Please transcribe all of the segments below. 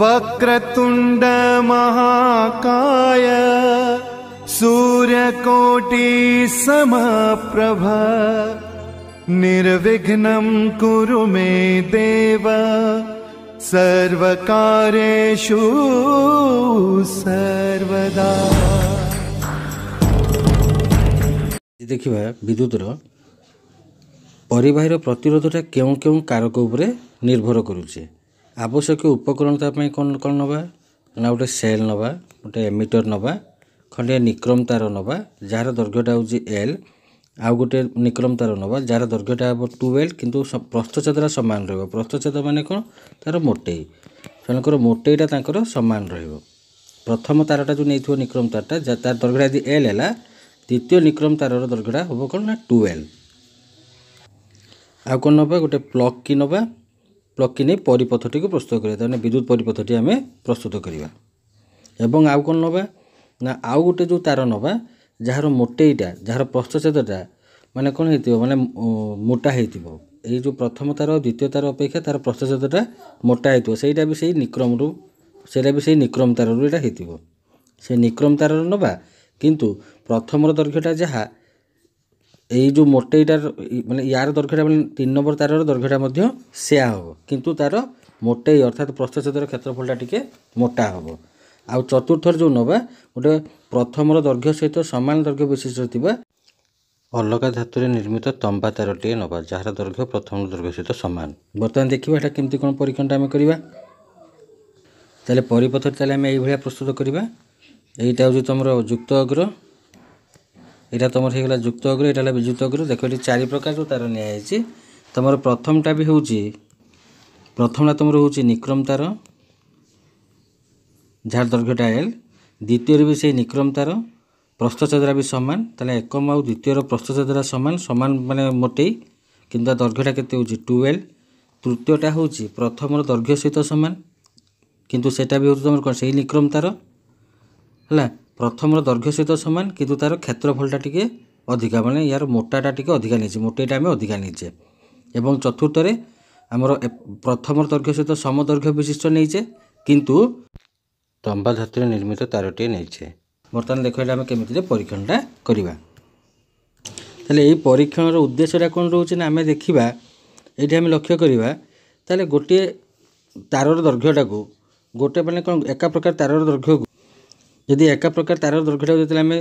वक्रतुण्डमहाकाय सूर्यकोटिसमप्रभ निर्विघ्नं कुरु मे देव सर्वकार्येषु सर्वदा ଦେଖିବା ବିଦ୍ୟୁତର ପରିବାହୀର ପ୍ରତିରୋଧଟା କେଉଁ କେଉଁ କାରକ ଉପରେ ନିର୍ଭର କରୁଛି ଆବଶ୍ୟକୀୟ ଉପକରଣ ତା ପାଇଁ କ'ଣ କ'ଣ ନେବା ନା ଗୋଟେ ସେଲ୍ ନେବା ଗୋଟେ ଏମିଟର ନେବା ଖଣ୍ଡିଏ ନିକ୍ରମ ତାର ନେବା ଯାହାର ଦୈର୍ଘ୍ୟଟା ହେଉଛି ଏଲ୍ ଆଉ ଗୋଟେ ନିକ୍ରମ ତାର ନେବା ଯାହାର ଦୈର୍ଘ୍ୟଟା ହେବ ଟୁ ଏଲ୍ କିନ୍ତୁ ପ୍ରସ୍ତଛେଦଟା ସମାନ ରହିବ ପ୍ରସ୍ତଛେଦ ମାନେ କ'ଣ ତା'ର ମୋଟେଇ ସେମାନଙ୍କର ମୋଟେଇଟା ତାଙ୍କର ସମାନ ରହିବ ପ୍ରଥମ ତାରଟା ଯେଉଁ ନେଇଥିବ ନିକ୍ରମ ତାରଟା ତା'ର ଦୈର୍ଘ୍ୟଟା ଯଦି ଏଲ୍ ହେଲା ଦ୍ୱିତୀୟ ନିକ୍ରମ ତାରର ଦୈର୍ଘ୍ୟଟା ହେବ କ'ଣ ନା ଟୁ ଏଲ୍ ଆଉ କ'ଣ ନେବା ଗୋଟେ ପ୍ଲକ୍ କି ନେବା ପ୍ଲକି ନେଇ ପରିପଥଟିକୁ ପ୍ରସ୍ତୁତ କରିବା ତାହେଲେ ବିଦ୍ୟୁତ ପରିପଥଟି ଆମେ ପ୍ରସ୍ତୁତ କରିବା ଏବଂ ଆଉ କ'ଣ ନେବା ନା ଆଉ ଗୋଟେ ଯେଉଁ ତାର ନେବା ଯାହାର ମୋଟେଇଟା ଯାହାର ପ୍ରସ୍ତଛେଦଟା ମାନେ କ'ଣ ହେଇଥିବ ମାନେ ମୋଟା ହେଇଥିବ ଏଇ ଯେଉଁ ପ୍ରଥମ ତାର ଦ୍ୱିତୀୟ ତାର ଅପେକ୍ଷା ତାର ପ୍ରସ୍ତଛେଦଟା ମୋଟା ହେଇଥିବ ସେଇଟା ବି ସେଇ ନିକ୍ରମରୁ ସେଇଟା ବି ସେଇ ନିକ୍ରମ ତାରରୁ ଏଇଟା ହେଇଥିବ ସେ ନିକ୍ରମ ତାରରୁ ନେବା କିନ୍ତୁ ପ୍ରଥମର ଦୈର୍ଘ୍ୟଟା ଯାହା এই ଯେଉଁ ମୋଟେଇଟାର ମାନେ ୟାର ଦୈର୍ଘ୍ୟଟା ମାନେ ତିନି ନମ୍ବର ତାରର ଦୈର୍ଘ୍ୟଟା ମଧ୍ୟ ସେୟା ହେବ କିନ୍ତୁ ତାର ମୋଟେଇ ଅର୍ଥାତ ପ୍ରସ୍ତଚ୍ଛେଦର କ୍ଷେତ୍ରଫଳଟା ଟିକେ ମୋଟା ହେବ ଆଉ ଚତୁର୍ଥରେ ଯେଉଁ ନେବା ଗୋଟେ ପ୍ରଥମର ଦୈର୍ଘ୍ୟ ସହିତ ସମାନ ଦୈର୍ଘ୍ୟ ବିଶିଷ୍ଟ ଥିବା ଅଲଗା ଧାତୁରେ ନିର୍ମିତ ତମ୍ବା ତାରଟିଏ ନେବା ଯାହାର ଦୈର୍ଘ୍ୟ ପ୍ରଥମ ଦୈର୍ଘ୍ୟ ସହିତ ସମାନ ବର୍ତ୍ତମାନ ଦେଖିବା ଏଇଟା କେମିତି କ'ଣ ପରୀକ୍ଷଣଟା ଆମେ କରିବା ତାହେଲେ ପରିପଥରେ ତାହେଲେ ଆମେ ଏଇଭଳିଆ ପ୍ରସ୍ତୁତ କରିବା ଏଇଟା ହେଉଛି ତୁମର ଯୁକ୍ତ ଅଗ୍ର এটা তোমার হয়েগলা যুক্ত অগ্র এটা হল বিযুক্ত অগ্র দেখ এটি চারি প্রকার তার নিয়ে হয়েছে তোমার প্রথমটা বি হচ্ছে প্রথমটা তোমার হচ্ছে নিক্রম তার যার দৈর্ঘ্যটা এল দ্বিতীয়র বি সেই নিক্রম তার প্রস্থচ্ছেদরা বি সমান তাহলে একম আউ দ্বিতীয়র প্রস্থচ্ছেদরা সমান সমান মানে মোটেই কিন্তু তার দৈর্ঘ্যটা কেতে হচ্ছে টুয়েলভ তৃতীয়টা হচ্ছে প্রথমর দৈর্ঘ্য সহিত সমান কিন্তু সেটা বি হচ্ছে তোমার কোণ সেই নিক্রম তার হ্যাঁ ପ୍ରଥମର ଦୈର୍ଘ୍ୟ ସହିତ ସମାନ କିନ୍ତୁ ତା'ର କ୍ଷେତ୍ରଫଳଟା ଟିକିଏ ଅଧିକା ମାନେ ୟାର ମୋଟାଟା ଟିକିଏ ଅଧିକା ନେଇଛେ ମୋଟେଇଟା ଆମେ ଅଧିକା ନେଇଛେ ଏବଂ ଚତୁର୍ଥରେ ଆମର ପ୍ରଥମର ଦୈର୍ଘ୍ୟ ସହିତ ସମଦୈର୍ଘ୍ୟ ବିଶିଷ୍ଟ ନେଇଛେ କିନ୍ତୁ ତମ୍ବା ଧାତୁରେ ନିର୍ମିତ ତାରଟିଏ ନେଇଛେ ବର୍ତ୍ତମାନ ଦେଖ ଏଇଟା ଆମେ କେମିତିରେ ପରୀକ୍ଷଣଟା କରିବା ତାହେଲେ ଏହି ପରୀକ୍ଷଣର ଉଦ୍ଦେଶ୍ୟଟା କ'ଣ ରହୁଛି ନା ଆମେ ଦେଖିବା ଏଇଠି ଆମେ ଲକ୍ଷ୍ୟ କରିବା ତାହେଲେ ଗୋଟିଏ ତାରର ଦୈର୍ଘ୍ୟଟାକୁ ଗୋଟେ ମାନେ କ'ଣ ଏକା ପ୍ରକାର ତାରର ଦୈର୍ଘ୍ୟକୁ ଯଦି ଏକା ପ୍ରକାର ତାର ଦୈର୍ଘ୍ୟଟାକୁ ଯେତେବେଳେ ଆମେ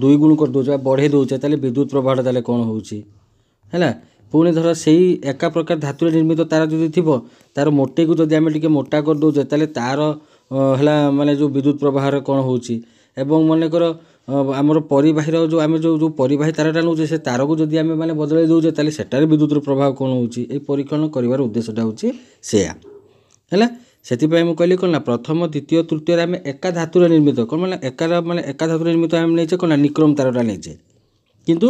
ଦୁଇ ଗୁଣ କରିଦେଉଛେ ବା ବଢ଼େଇ ଦେଉଛେ ତା'ହେଲେ ବିଦ୍ୟୁତ ପ୍ରବାହଟା ତା'ହେଲେ କ'ଣ ହେଉଛି ହେଲା ପୁଣି ଧର ସେଇ ଏକା ପ୍ରକାର ଧାତୁରେ ନିର୍ମିତ ତାର ଯଦି ଥିବ ତାର ମୋଟିକୁ ଯଦି ଆମେ ଟିକିଏ ମୋଟା କରିଦେଉଛେ ତା'ହେଲେ ତା'ର ହେଲା ମାନେ ଯେଉଁ ବିଦ୍ୟୁତ ପ୍ରବାହର କ'ଣ ହେଉଛି ଏବଂ ମନେକର ଆମର ପରିବାହୀର ଯେଉଁ ଆମେ ଯେଉଁ ଯେଉଁ ପରିବାହୀ ତାରଟା ନେଉଛେ ସେ ତାରକୁ ଯଦି ଆମେ ମାନେ ବଦଳାଇ ଦେଉଛେ ତା'ହେଲେ ସେଠାରେ ବିଦ୍ୟୁତର ପ୍ରଭାବ କ'ଣ ହେଉଛି ଏଇ ପରୀକ୍ଷଣ କରିବାର ଉଦ୍ଦେଶ୍ୟଟା ହେଉଛି ସେଇଆ ହେଲା ସେଥିପାଇଁ ମୁଁ କହିଲି କ'ଣ ନା ପ୍ରଥମ ଦ୍ୱିତୀୟ ତୃତୀୟରେ ଆମେ ଏକା ଧାତୁରେ ନିର୍ମିତ କ'ଣ ମାନେ ଏକାର ମାନେ ଏକା ଧାତୁରେ ନିର୍ମିତ ଆମେ ନେଇଛେ କ'ଣ ନା ନିକ୍ରମ ତାରଟା ନେଇଛେ କିନ୍ତୁ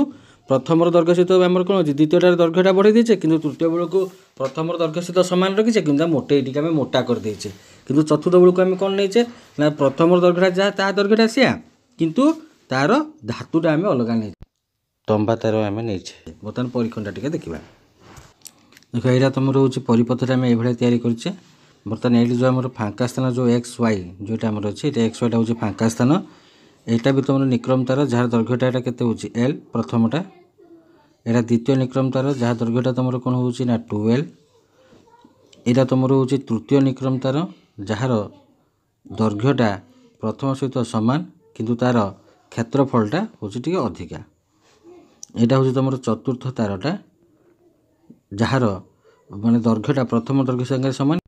ପ୍ରଥମର ଦୈର୍ଘ୍ୟ ସହିତ ଆମର କ'ଣ ଅଛି ଦ୍ୱିତୀୟଟାର ଦୈର୍ଘ୍ୟଟା ବଢ଼େଇ ଦେଇଛେ କିନ୍ତୁ ତୃତୀୟ ବେଳକୁ ପ୍ରଥମର ଦୈର୍ଘ୍ୟ ସହିତ ସମାନ ରଖିଛେ କିନ୍ତୁ ତା ମୋଟେଇ ଟିକେ ଆମେ ମୋଟା କରିଦେଇଛେ କିନ୍ତୁ ଚତୁର୍ଥ ବେଳକୁ ଆମେ କ'ଣ ନେଇଛେ ନା ପ୍ରଥମର ଦୈର୍ଘ୍ୟଟା ଯାହା ତାହା ଦୈର୍ଘ୍ୟଟା ସେୟା କିନ୍ତୁ ତା'ର ଧାତୁଟା ଆମେ ଅଲଗା ନେଇଛେ ତମ୍ବା ତାର ଆମେ ନେଇଛେ ବର୍ତ୍ତମାନ ପରୀକ୍ଷଣଟା ଟିକେ ଦେଖିବା ଦେଖ ଏଇଟା ତୁମର ହେଉଛି ପରିପଥଟା ଆମେ ଏଇଭଳିଆ ତିଆରି କରିଛେ ବର୍ତ୍ତମାନ ଏଇଠି ଯେଉଁ ଆମର ଫାଙ୍କା ସ୍ଥାନ ଯେଉଁ ଏକ୍ସ ୱାଇ ଯେଉଁଟା ଆମର ଅଛି ଏଇଟା ଏକ୍ସ ୱାଇଟା ହେଉଛି ଫାଙ୍କା ସ୍ଥାନ ଏଇଟା ବି ତୁମର ନିକ୍ରମ ତାର ଯାହାର ଦୈର୍ଘ୍ୟଟା ଏଇଟା କେତେ ହେଉଛି ଏଲ୍ ପ୍ରଥମଟା ଏଇଟା ଦ୍ୱିତୀୟ ନିକ୍ରମ ତାର ଯାହା ଦୈର୍ଘ୍ୟଟା ତୁମର କ'ଣ ହେଉଛି ନା ଟୁ ଏଲ୍ ଏଇଟା ତୁମର ହେଉଛି ତୃତୀୟ ନିକ୍ରମ ତାର ଯାହାର ଦୈର୍ଘ୍ୟଟା ପ୍ରଥମ ସହିତ ସମାନ କିନ୍ତୁ ତାର କ୍ଷେତ୍ରଫଳଟା ହେଉଛି ଟିକେ ଅଧିକା ଏଇଟା ହେଉଛି ତୁମର ଚତୁର୍ଥ ତାରଟା ଯାହାର ମାନେ ଦୈର୍ଘ୍ୟଟା ପ୍ରଥମ ଦୈର୍ଘ୍ୟ ସାଙ୍ଗରେ ସମାନ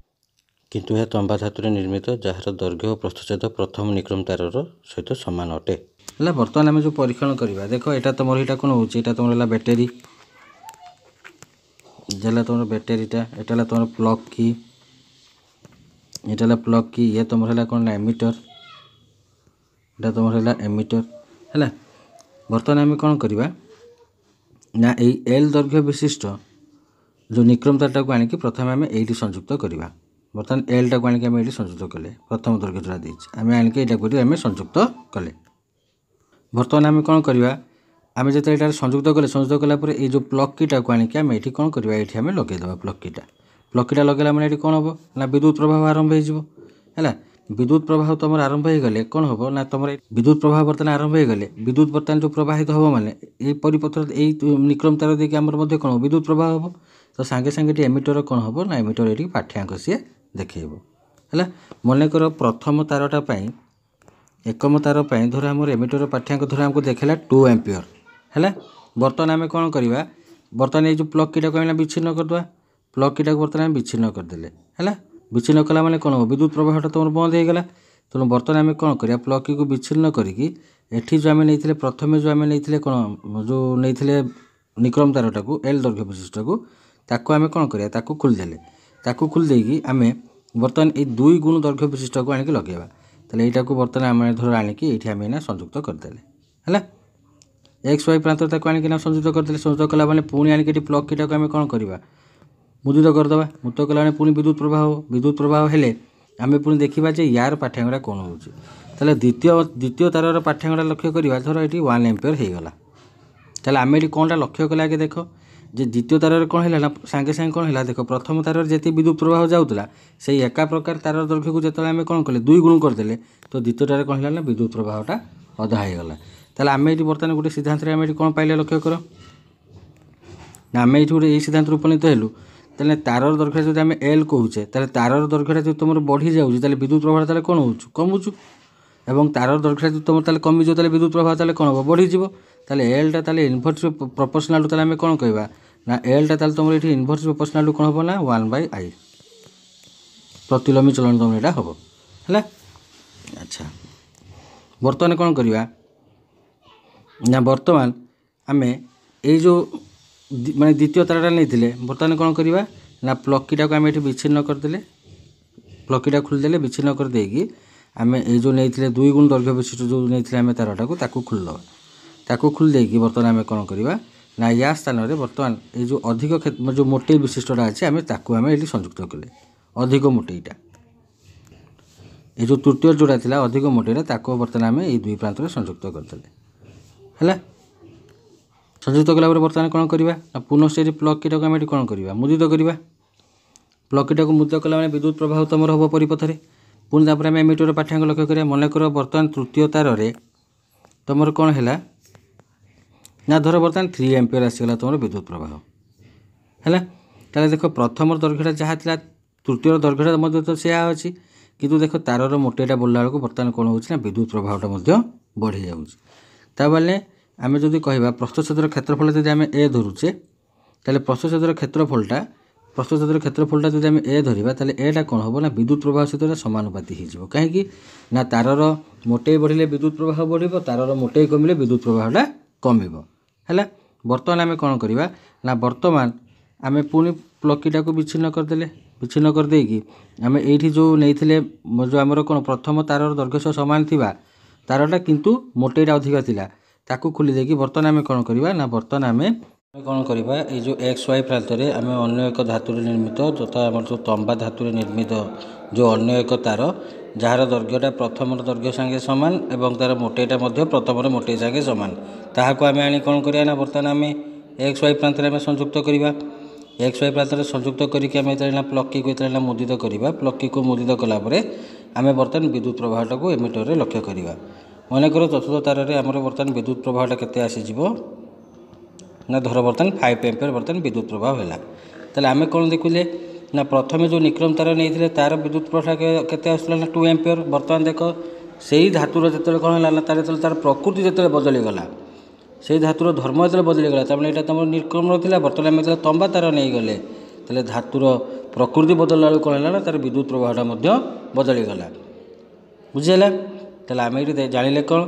କିନ୍ତୁ ଏହା ତମ୍ବା ধাতুরে ନିର୍ମିତ ଯାହାର ଦୈର୍ଘ୍ୟ ও প্রস্থচ্ছেদ ପ୍ରଥମ ନିକ୍ରମ ତାରର ସହିତ ସମାନ ଅଟେ ହେଲା ବର୍ତ୍ତମାନ ଆମେ ଯେଉଁ ପରୀକ୍ଷଣ କରିବା ଦେଖ ଏଇଟା তোমার ଏଇଟା କ'ଣ ହେଉଛି ଏଇଟା তোমার ହେଲା ବ୍ୟାଟେରୀ এটা তোমার ব্যাটেরিটা এটা হলো তোমার প্লগ কি এটা হলো প্লগ কি ইয়ে তোমার হলো কোন এমিটর এটা তোমার হলো এমিটর হ্যাঁ বর্তমানে আমি কোণ করা না এই এল দৈর্ঘ্য বিশিষ্ট যে নিক্রম তারটাকে আনিকি প্রথমে আমি এইটি সংযুক্ত করা ବର୍ତ୍ତମାନ ଏଲ୍ଟାକୁ ଆଣିକି ଆମେ ଏଠି ସଂଯୁକ୍ତ କଲେ ପ୍ରଥମ ଦୈର୍ଘ୍ୟ ଯେଉଁଟା ଦେଇଛି ଆମେ ଆଣିକି ଏଇଟାକୁ ଏଠି ଆମେ ସଂଯୁକ୍ତ କଲେ ବର୍ତ୍ତମାନ ଆମେ କ'ଣ କରିବା ଆମେ ଯେତେବେଳେ ଏଇଟାରେ ସଂଯୁକ୍ତ କଲେ ସଂଯୁକ୍ତ କଲା ପରେ ଏଇ ଯେଉଁ ପ୍ଲକ୍ କିଟାକୁ ଆଣିକି ଆମେ ଏଠି କ'ଣ କରିବା ଏଠି ଆମେ ଲଗାଇଦେବା ପ୍ଲକ୍ କିଟା ପ୍ଲକ୍ କିଟା ଲଗାଇଲା ମାନେ ଏଠି କ'ଣ ହେବ ନା ବିଦ୍ୟୁତ୍ ପ୍ରବାହ ଆରମ୍ଭ ହେଇଯିବ ହେଲା বিদ্যুৎ প্রবাহ তোমার আরম্ভ হয়ে গেলে কোণ হব না তোমার বিদ্যুৎ প্রবাহ বর্তমানে আরম্ভ হয়ে গেলে বিদ্যুৎ বর্তমানে যে প্রবাহিত হব মানে এই পরিপত্র এই নিক্রম তার দিকে আমার মধ্যে কোণ বিদ্যুৎ প্রবাহ হব তো সাগে সাগে এটি এমিটর কোণ হব না এমিটর এটি পাঠ্যাঙ্ক সিয়ে ଦେଖାଇବ ହେଲା ମନେକର ପ୍ରଥମ ତାରଟା ପାଇଁ ଏକମ ତାର ପାଇଁ ଧର ଆମର ଏମିଟର ପାଠ୍ୟାଙ୍କ ଧର ଆମକୁ ଦେଖେଇଲା ଟୁ ଆମ୍ପିୟର ହେଲା ବର୍ତ୍ତମାନ ଆମେ କ'ଣ କରିବା ବର୍ତ୍ତମାନ ଏଇ ଯେଉଁ ପ୍ଲଗ୍ କିଟାକୁ ଆମେ ବିଚ୍ଛିନ୍ନ କରିଦେବା ପ୍ଲଗ୍ କିଟାକୁ ବର୍ତ୍ତମାନ ଆମେ ବିଚ୍ଛିନ୍ନ କରିଦେଲେ ହେଲା ବିଚ୍ଛିନ୍ନ କଲା ମାନେ କ'ଣ ହେବ ବିଦ୍ୟୁତ ପ୍ରବାହଟା ତୁମର ବନ୍ଦ ହୋଇଗଲା ତେଣୁ ବର୍ତ୍ତମାନ ଆମେ କ'ଣ କରିବା ପ୍ଲଗ୍ଟିକୁ ବିଚ୍ଛିନ୍ନ କରିକି ଏଠି ଯେଉଁ ଆମେ ନେଇଥିଲେ ପ୍ରଥମେ ଯେଉଁ ଆମେ ନେଇଥିଲେ କ'ଣ ଯେଉଁ ନେଇଥିଲେ ନିକ୍ରମ ତାରଟାକୁ ଏଲ୍ ଦୈର୍ଘ୍ୟ ବିଶିଷ୍ଟକୁ ତାକୁ ଆମେ କ'ଣ କରିବା ତାକୁ ଖୋଲିଦେଲେ ताकू खुल देगी आम बर्तमान ये दुई गुण दर्घ्य विशिष्ट को आणिक लगे ये बर्तमान आम आठ संयुक्त करदे है एक्स वाई प्रांत आना संयुक्त करदे संयुक्त कला मैंने पुणी आने की प्लग कीटा को आम कौन करवा मुदित करदे मुत कला पुणी विद्युत प्रवाह विद्युत प्रवाह हेले आम पुणी देखा जे यार पाठ्यांगड़ा कौन हो द्वितीय द्वितीय तारर पाठ्यांगड़ा लक्ष्य करवा धर ये वन एमपियर होगा तेल आम ये कौनटा लक्ष्य कला आगे देखो ଯେ ଦ୍ୱିତୀୟ ତାରରେ କ'ଣ ହେଲା ନା ସାଙ୍ଗେ ସାଙ୍ଗେ କ'ଣ ହେଲା ଦେଖ ପ୍ରଥମ ତାରରେ ଯେତିକି ବିଦ୍ୟୁତ ପ୍ରବାହ ଯାଉଥିଲା ସେଇ ଏକା ପ୍ରକାର ତାରର ଦୈର୍ଘ୍ୟକୁ ଯେତେବେଳେ ଆମେ କ'ଣ କଲେ ଦୁଇ ଗୁଣ କରିଦେଲେ ତ ଦ୍ୱିତୀୟଟାରେ କ'ଣ ହେଲା ନା ବିଦ୍ୟୁତ ପ୍ରବାହଟା ଅଧା ହେଇଗଲା ତାହେଲେ ଆମେ ଏଠି ବର୍ତ୍ତମାନ ଗୋଟେ ସିଦ୍ଧାନ୍ତରେ ଆମେ ଏଠି କ'ଣ ପାଇଲେ ଲକ୍ଷ୍ୟ କର ନା ଆମେ ଏଠି ଗୋଟେ ଏଇ ସିଦ୍ଧାନ୍ତରେ ଉପନୀତ ହେଲୁ ତାହେଲେ ତାରର ଦୈର୍ଘ୍ୟ ଯଦି ଆମେ ଏଲ୍ କହୁଛେ ତାହେଲେ ତାରର ଦୈର୍ଘ୍ୟଟା ଯଦି ତୁମର ବଢ଼ିଯାଉଛି ତାହେଲେ ବିଦ୍ୟୁତ ପ୍ରବାହ ତାହେଲେ କ'ଣ ହେଉଛି କମୁଛୁ ଏବଂ ତାରର ଦୈର୍ଘ୍ୟଟା ଯଦି ତୁମର ତାହେଲେ କମିଯିବ ତାହେଲେ ବିଦ୍ୟୁତ ପ୍ରବାହ ତାହେଲେ କ'ଣ ହେବ ବଢ଼ିଯିବ তাহলে এলটা তাহলে ইনভার্স প্রপোর্সনাল তাহলে আমি কোণ কহবা না এলটা তাহলে তোমার এটি ইনভার্স প্রপোর্সনাল কোণ হব না ওয়ান বাই আই প্রতিলম্বী চলন তোমার এটা হব হলে আচ্ছা বর্তমানে কোণ করা না বর্তমান আমি এই যে মানে দ্বিতীয় তারাটা নিয়ে বর্তমানে কোণ করা না প্লকিটাকে আমি এটি বিচ্ছিন্ন করেদেলে প্লকিটা খুলে খুলিদেলে বিচ্ছিন্ন করে দিয়ে আমি এই যে নিয়ে দুই গুণ দৈর্ঘ্য বিশিষ্ট যে নিয়ে আমি তারাটাকে তাকে খুলিদেবা ତାକୁ ଖୋଲି ଦେଇକି ବର୍ତ୍ତମାନ ଆମେ କ'ଣ କରିବା ନା ୟା ସ୍ଥାନରେ ବର୍ତ୍ତମାନ ଏଇ ଯେଉଁ ଅଧିକ ଯେଉଁ ମୋଟେଇ ବିଶିଷ୍ଟଟା ଅଛି ଆମେ ତାକୁ ଆମେ ଏଇଠି ସଂଯୁକ୍ତ କଲେ ଅଧିକ ମୋଟେଇଟା ଏ ଯେଉଁ ତୃତୀୟ ଯେଉଁଟା ଥିଲା ଅଧିକ ମୋଟେଇଟା ତାକୁ ବର୍ତ୍ତମାନ ଆମେ ଏଇ ଦୁଇ ପ୍ରାନ୍ତରେ ସଂଯୁକ୍ତ କରିଦେଲେ ହେଲା ସଂଯୁକ୍ତ କଲା ପରେ ବର୍ତ୍ତମାନ କ'ଣ କରିବା ନା ପୁନଃ ସେଇଠି ପ୍ଲକିଟାକୁ ଆମେ ଏଠି କ'ଣ କରିବା ମୁଦିତ କରିବା ପ୍ଲକିଟାକୁ ମୁଦିତ କଲାବେଳେ ବିଦ୍ୟୁତ୍ ପ୍ରବାହ ତମର ହେବ ପରିପଥରେ ପୁଣି ତାପରେ ଆମେ ଏମିଟର ପାଠ୍ୟାଙ୍କ ଲକ୍ଷ୍ୟ କରିବା ମନେକର ବର୍ତ୍ତମାନ ତୃତୀୟ ତାରରେ ତୁମର କ'ଣ ହେଲା ନା ଧର ବର୍ତ୍ତମାନ ଥ୍ରୀ ଆମ୍ପିୟର ଆସିଗଲା ତୁମର ବିଦ୍ୟୁତ ପ୍ରବାହ ହେଲା ତାହେଲେ ଦେଖ ପ୍ରଥମର ଦୈର୍ଘ୍ୟଟା ଯାହା ଥିଲା ତୃତୀୟର ଦୈର୍ଘ୍ୟଟା ମଧ୍ୟ ତ ସେୟା ଅଛି କିନ୍ତୁ ଦେଖ ତାରର ମୋଟାଇଟା ବୋଲିଲା ବେଳକୁ ବର୍ତ୍ତମାନ କ'ଣ ହେଉଛି ନା ବିଦ୍ୟୁତ ପ୍ରବାହଟା ମଧ୍ୟ ବଢ଼ିଯାଉଛି ତା ମାନେ ଆମେ ଯଦି କହିବା ପ୍ରସ୍ତଚ୍ଛେଦର କ୍ଷେତ୍ରଫଳ ଯଦି ଆମେ ଏ ଧରୁଛେ ତାହେଲେ ପ୍ରସ୍ତଚ୍ଛେଦର କ୍ଷେତ୍ରଫଳଟା ପ୍ରସ୍ତଚ୍ଛେଦର କ୍ଷେତ୍ରଫଳଟା ଯଦି ଆମେ ଏ ଧରିବା ତାହେଲେ ଏଟା କ'ଣ ହେବ ନା ବିଦ୍ୟୁତ ପ୍ରବାହ ସହିତ ସମାନୁପାତି ହୋଇଯିବ କାହିଁକି ନା ତାରର ମୋଟେଇ ବଢ଼ିଲେ ବିଦ୍ୟୁତ ପ୍ରବାହ ବଢ଼ିବ ତାରର ମୋଟେଇ କମିଲେ ବିଦ୍ୟୁତ ପ୍ରବାହଟା କମିବ ହେଲା ବର୍ତ୍ତମାନ ଆମେ କ'ଣ କରିବା ନା ବର୍ତ୍ତମାନ ଆମେ ପୁଣି ପ୍ଲକିଟାକୁ ବିଚ୍ଛିନ୍ନ କରିଦେଲେ ବିଚ୍ଛିନ୍ନ କରିଦେଇକି ଆମେ ଏଇଠି ଯେଉଁ ନେଇଥିଲେ ଯେଉଁ ଆମର କ'ଣ ପ୍ରଥମ ତାରର ଦୈର୍ଘ୍ୟ ସମାନ ଥିବା ତାରଟା କିନ୍ତୁ ମୋଟେଇଟା ଅଧିକା ଥିଲା ତାକୁ ଖୋଲି ଦେଇକି ବର୍ତ୍ତମାନ ଆମେ କ'ଣ କରିବା ନା ବର୍ତ୍ତମାନ ଆମେ କ'ଣ କରିବା ଏଇ ଯେଉଁ ଏକ୍ସ ୱାଇ ପ୍ରାନ୍ତରେ ଆମେ ଅନ୍ୟ ଏକ ଧାତୁରେ ନିର୍ମିତ ଯଥା ଆମର ଯେଉଁ ତମ୍ବା ଧାତୁରେ ନିର୍ମିତ ଯେଉଁ ଅନ୍ୟ ଏକ ତାର ଯାହାର ଦୈର୍ଘ୍ୟଟା ପ୍ରଥମର ଦୈର୍ଘ୍ୟ ସାଙ୍ଗେ ସମାନ ଏବଂ ତା'ର ମୋଟାଇଟା ମଧ୍ୟ ପ୍ରଥମର ମୋଟାଇ ସାଙ୍ଗେ ସମାନ ତାହାକୁ ଆମେ ଆଣି କ'ଣ କରିବା ନା ବର୍ତ୍ତମାନ ଆମେ ଏକ୍ସ ୱାଇ ପ୍ରାନ୍ତରେ ଆମେ ସଂଯୁକ୍ତ କରିବା ଏକ୍ସ ୱାଇ ପ୍ରାନ୍ତରେ ସଂଯୁକ୍ତ କରିକି ଆମେ ଯେତେବେଳେ ନା ପ୍ଲକିକୁ ଯେତେବେଳେ ନା ମୁଦିତ କରିବା ପ୍ଲକିକୁ ମୁଦିତ କଲା ପରେ ଆମେ ବର୍ତ୍ତମାନ ବିଦ୍ୟୁତ ପ୍ରବାହଟାକୁ ଏମିଟରରେ ଲକ୍ଷ୍ୟ କରିବା ମନେକର ଚତୁର୍ଥ ତାରରେ ଆମର ବର୍ତ୍ତମାନ ବିଦ୍ୟୁତ ପ୍ରବାହଟା କେତେ ଆସିଯିବ ନା ଧର ବର୍ତ୍ତମାନ ଫାଇଭ୍ ଏମ୍ପିୟର ବର୍ତ୍ତମାନ ବିଦ୍ୟୁତ ପ୍ରବାହ ହେଲା ତାହେଲେ ଆମେ କ'ଣ ଦେଖିଲେ ନା ପ୍ରଥମେ ଯେଉଁ ନିକ୍ରମ ତାର ନେଇଥିଲେ ତାର ବିଦ୍ୟୁତ ପ୍ରବାହ କେତେ ଆସୁଥିଲା ନା ଟୁ ଆମ୍ପିୟର ବର୍ତ୍ତମାନ ଦେଖ ସେହି ଧାତୁର ଯେତେବେଳେ କ'ଣ ହେଲା ନା ତାର ଯେତେବେଳେ ତାର ପ୍ରକୃତି ଯେତେବେଳେ ବଦଳିଗଲା ସେହି ଧାତୁର ଧର୍ମ ଯେତେବେଳେ ବଦଳିଗଲା ତା'ମାନେ ଏଇଟା ତମର ନିକ୍ରମର ଥିଲା ବର୍ତ୍ତମାନ ଆମେ ଯେତେବେଳେ ତମ୍ବା ତାର ନେଇଗଲେ ତାହେଲେ ଧାତୁର ପ୍ରକୃତି ବଦଳିଲା ବେଳକୁ କ'ଣ ହେଲା ନା ତାର ବିଦ୍ୟୁତ ପ୍ରବାହଟା ମଧ୍ୟ ବଦଳିଗଲା ବୁଝିହେଲା ତାହେଲେ ଆମେ ଏଇଠି ଜାଣିଲେ କ'ଣ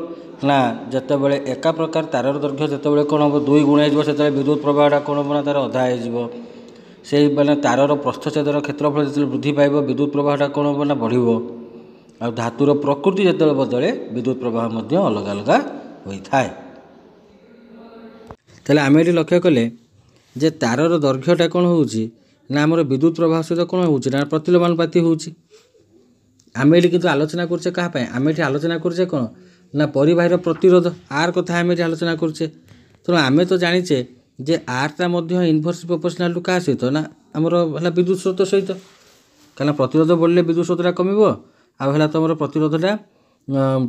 ନା ଯେତେବେଳେ ଏକା ପ୍ରକାର ତାରର ଦୈର୍ଘ୍ୟ ଯେତେବେଳେ କ'ଣ ହେବ ଦୁଇ ଗୁଣ ହେଇଯିବ ସେତେବେଳେ ବିଦ୍ୟୁତ ପ୍ରବାହଟା କ'ଣ ହେବ ନା ତାର ଅଧା ହେଇଯିବ ସେଇ ମାନେ ତାରର ପ୍ରସ୍ତଚ୍ଛେଦର କ୍ଷେତ୍ରଫଳ ଯେତେବେଳେ ବୃଦ୍ଧି ପାଇବ ବିଦ୍ୟୁତ ପ୍ରବାହଟା କ'ଣ ହେବ ନା ବଢ଼ିବ ଆଉ ଧାତୁର ପ୍ରକୃତି ଯେତେବେଳେ ବଦଳେ ବିଦ୍ୟୁତ ପ୍ରବାହ ମଧ୍ୟ ଅଲଗା ଅଲଗା ହୋଇଥାଏ ତାହେଲେ ଆମେ ଏଠି ଲକ୍ଷ୍ୟ କଲେ ଯେ ତାରର ଦୈର୍ଘ୍ୟଟା କ'ଣ ହେଉଛି ନା ଆମର ବିଦ୍ୟୁତ ପ୍ରବାହ ସହିତ କ'ଣ ହେଉଛି ନା ପ୍ରତିଲୋମାନପାତି ହେଉଛି ଆମେ ଏଠି କିନ୍ତୁ ଆଲୋଚନା କରୁଛେ କାହା ପାଇଁ ଆମେ ଏଠି ଆଲୋଚନା କରୁଛେ କ'ଣ ନା ପରିବାହୀର ପ୍ରତିରୋଧ ଆର୍ କଥା ଆମେ ଏଠି ଆଲୋଚନା କରୁଛେ ତେଣୁ ଆମେ ତ ଜାଣିଛେ ଯେ ଆର୍ଟା ମଧ୍ୟ ଇନଭର୍ସ ପ୍ରପୋର୍ସନାଲ୍ ଟୁ କାହା ସହିତ ନା ଆମର ହେଲା ବିଦ୍ୟୁତ ସ୍ରୋତ ସହିତ କାରଣ ପ୍ରତିରୋଧ ବଢ଼ିଲେ ବିଦ୍ୟୁତ ସ୍ରୋତଟା କମିବ ଆଉ ହେଲା ତୁମର ପ୍ରତିରୋଧଟା